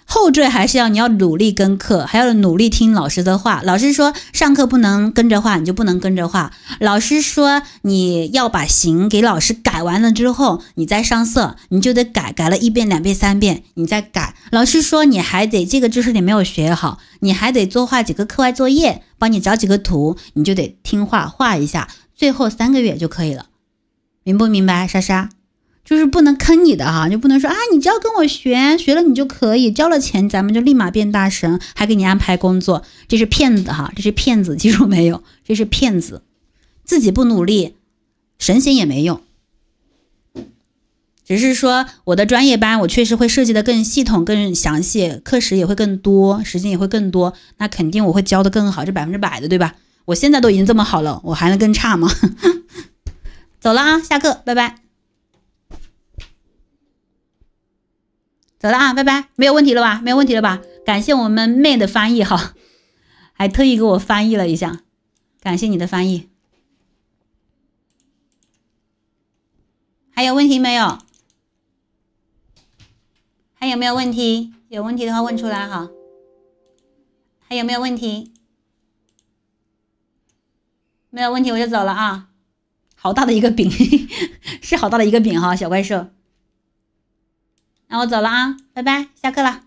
后缀还是要你要努力跟课，还要努力听老师的话。老师说上课不能跟着画，你就不能跟着画。老师说你要把形给老师改完了之后，你再上色，你就得改，改了一遍、两遍、三遍，你再改。老师说你还得这个知识点没有学好，你还得多画几个课外作业，帮你找几个图，你就得听话画一下。最后三个月就可以了，明不明白，莎莎？就是不能坑你的哈，就不能说啊，你只要跟我学，学了你就可以交了钱，咱们就立马变大神，还给你安排工作，这是骗子哈，这是骗子，记住没有？这是骗子，自己不努力，神仙也没用。只是说我的专业班，我确实会设计的更系统、更详细，课时也会更多，时间也会更多，那肯定我会教的更好，这百分之百的，对吧？我现在都已经这么好了，我还能更差吗？走了啊，下课，拜拜。走了啊，拜拜，没有问题了吧？没有问题了吧？感谢我们妹的翻译哈，还特意给我翻译了一下，感谢你的翻译。还有问题没有？还有没有问题？有问题的话问出来哈。还有没有问题？没有问题我就走了啊。好大的一个饼，是好大的一个饼哈，小怪兽。那我走了啊，拜拜！下课了，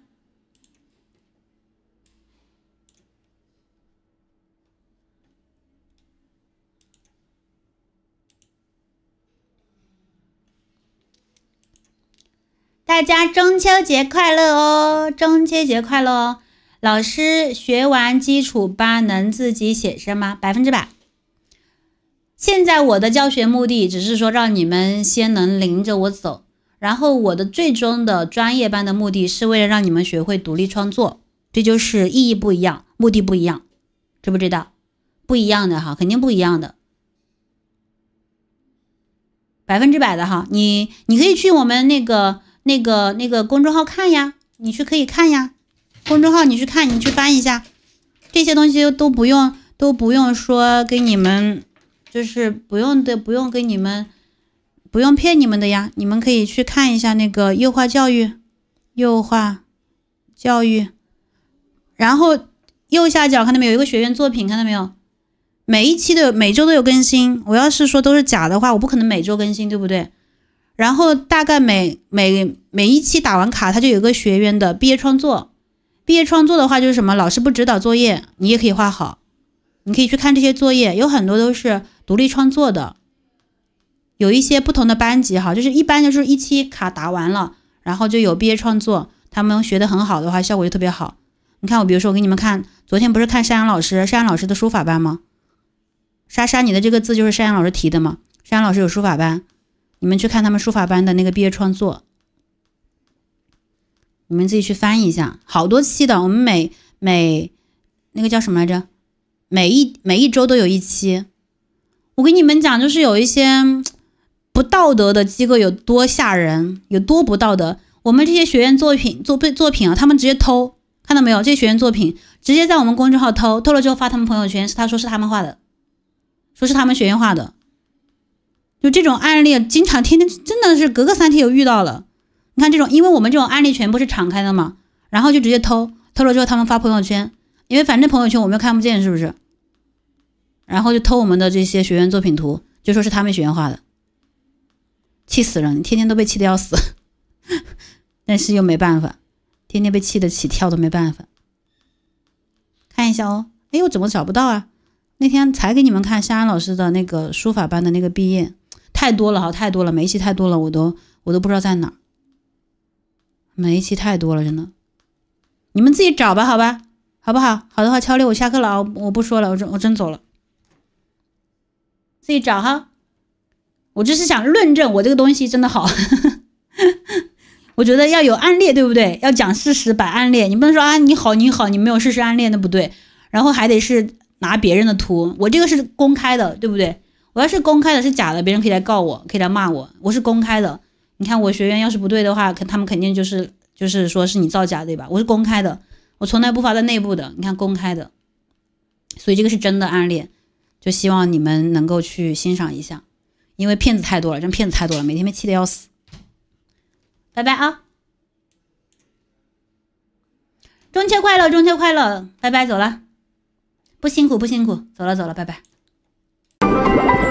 大家中秋节快乐哦！中秋节快乐哦！老师，学完基础班能自己写生吗？百分之百。现在我的教学目的只是说让你们先能领着我走。然后我的最终的专业班的目的是为了让你们学会独立创作，这就是意义不一样，目的不一样，知不知道？不一样的哈，肯定不一样的，百分之百的哈。你你可以去我们那个那个那个公众号看呀，你去可以看呀，公众号你去看，你去翻一下，这些东西都不用都不用说给你们，就是不用的不用给你们。不用骗你们的呀，你们可以去看一下那个幼化教育，幼化教育，然后右下角看到没有一个学员作品，看到没有？每一期的每周都有更新。我要是说都是假的话，我不可能每周更新，对不对？然后大概每每每一期打完卡，它就有个学员的毕业创作。毕业创作的话就是什么？老师不指导作业，你也可以画好。你可以去看这些作业，有很多都是独立创作的。有一些不同的班级哈，就是一般就是一期卡答完了，然后就有毕业创作。他们学的很好的话，效果就特别好。你看我，比如说我给你们看，昨天不是看山羊老师山羊老师的书法班吗？莎莎，你的这个字就是山羊老师提的吗？山羊老师有书法班，你们去看他们书法班的那个毕业创作，你们自己去翻一下，好多期的。我们每每那个叫什么来着？每一每一周都有一期。我跟你们讲，就是有一些。不道德的机构有多吓人，有多不道德？我们这些学员作品作被作品啊，他们直接偷，看到没有？这些学员作品直接在我们公众号偷偷了之后发他们朋友圈，是他说是他们画的，说是他们学员画的，就这种案例，经常天天真的是隔个三天又遇到了。你看这种，因为我们这种案例全部是敞开的嘛，然后就直接偷，偷了之后他们发朋友圈，因为反正朋友圈我们又看不见，是不是？然后就偷我们的这些学员作品图，就说是他们学员画的。气死人，天天都被气的要死，但是又没办法，天天被气得起跳都没办法。看一下哦，哎，我怎么找不到啊？那天才给你们看夏安老师的那个书法班的那个毕业，太多了哈，太多了，每一期太多了，我都我都不知道在哪儿。每一期太多了，真的，你们自己找吧，好吧，好不好？好的话，敲六，我下课了啊，我不说了，我真我真走了，自己找哈。我就是想论证我这个东西真的好，我觉得要有暗恋，对不对？要讲事实，摆暗恋。你不能说啊，你好，你好，你没有事实暗恋那不对。然后还得是拿别人的图，我这个是公开的，对不对？我要是公开的是假的，别人可以来告我，可以来骂我。我是公开的，你看我学员要是不对的话，可他们肯定就是就是说是你造假，对吧？我是公开的，我从来不发在内部的，你看公开的，所以这个是真的暗恋，就希望你们能够去欣赏一下。因为骗子太多了，真骗子太多了，每天被气的要死。拜拜啊！中秋快乐，中秋快乐！拜拜，走了，不辛苦，不辛苦，走了，走了，拜拜。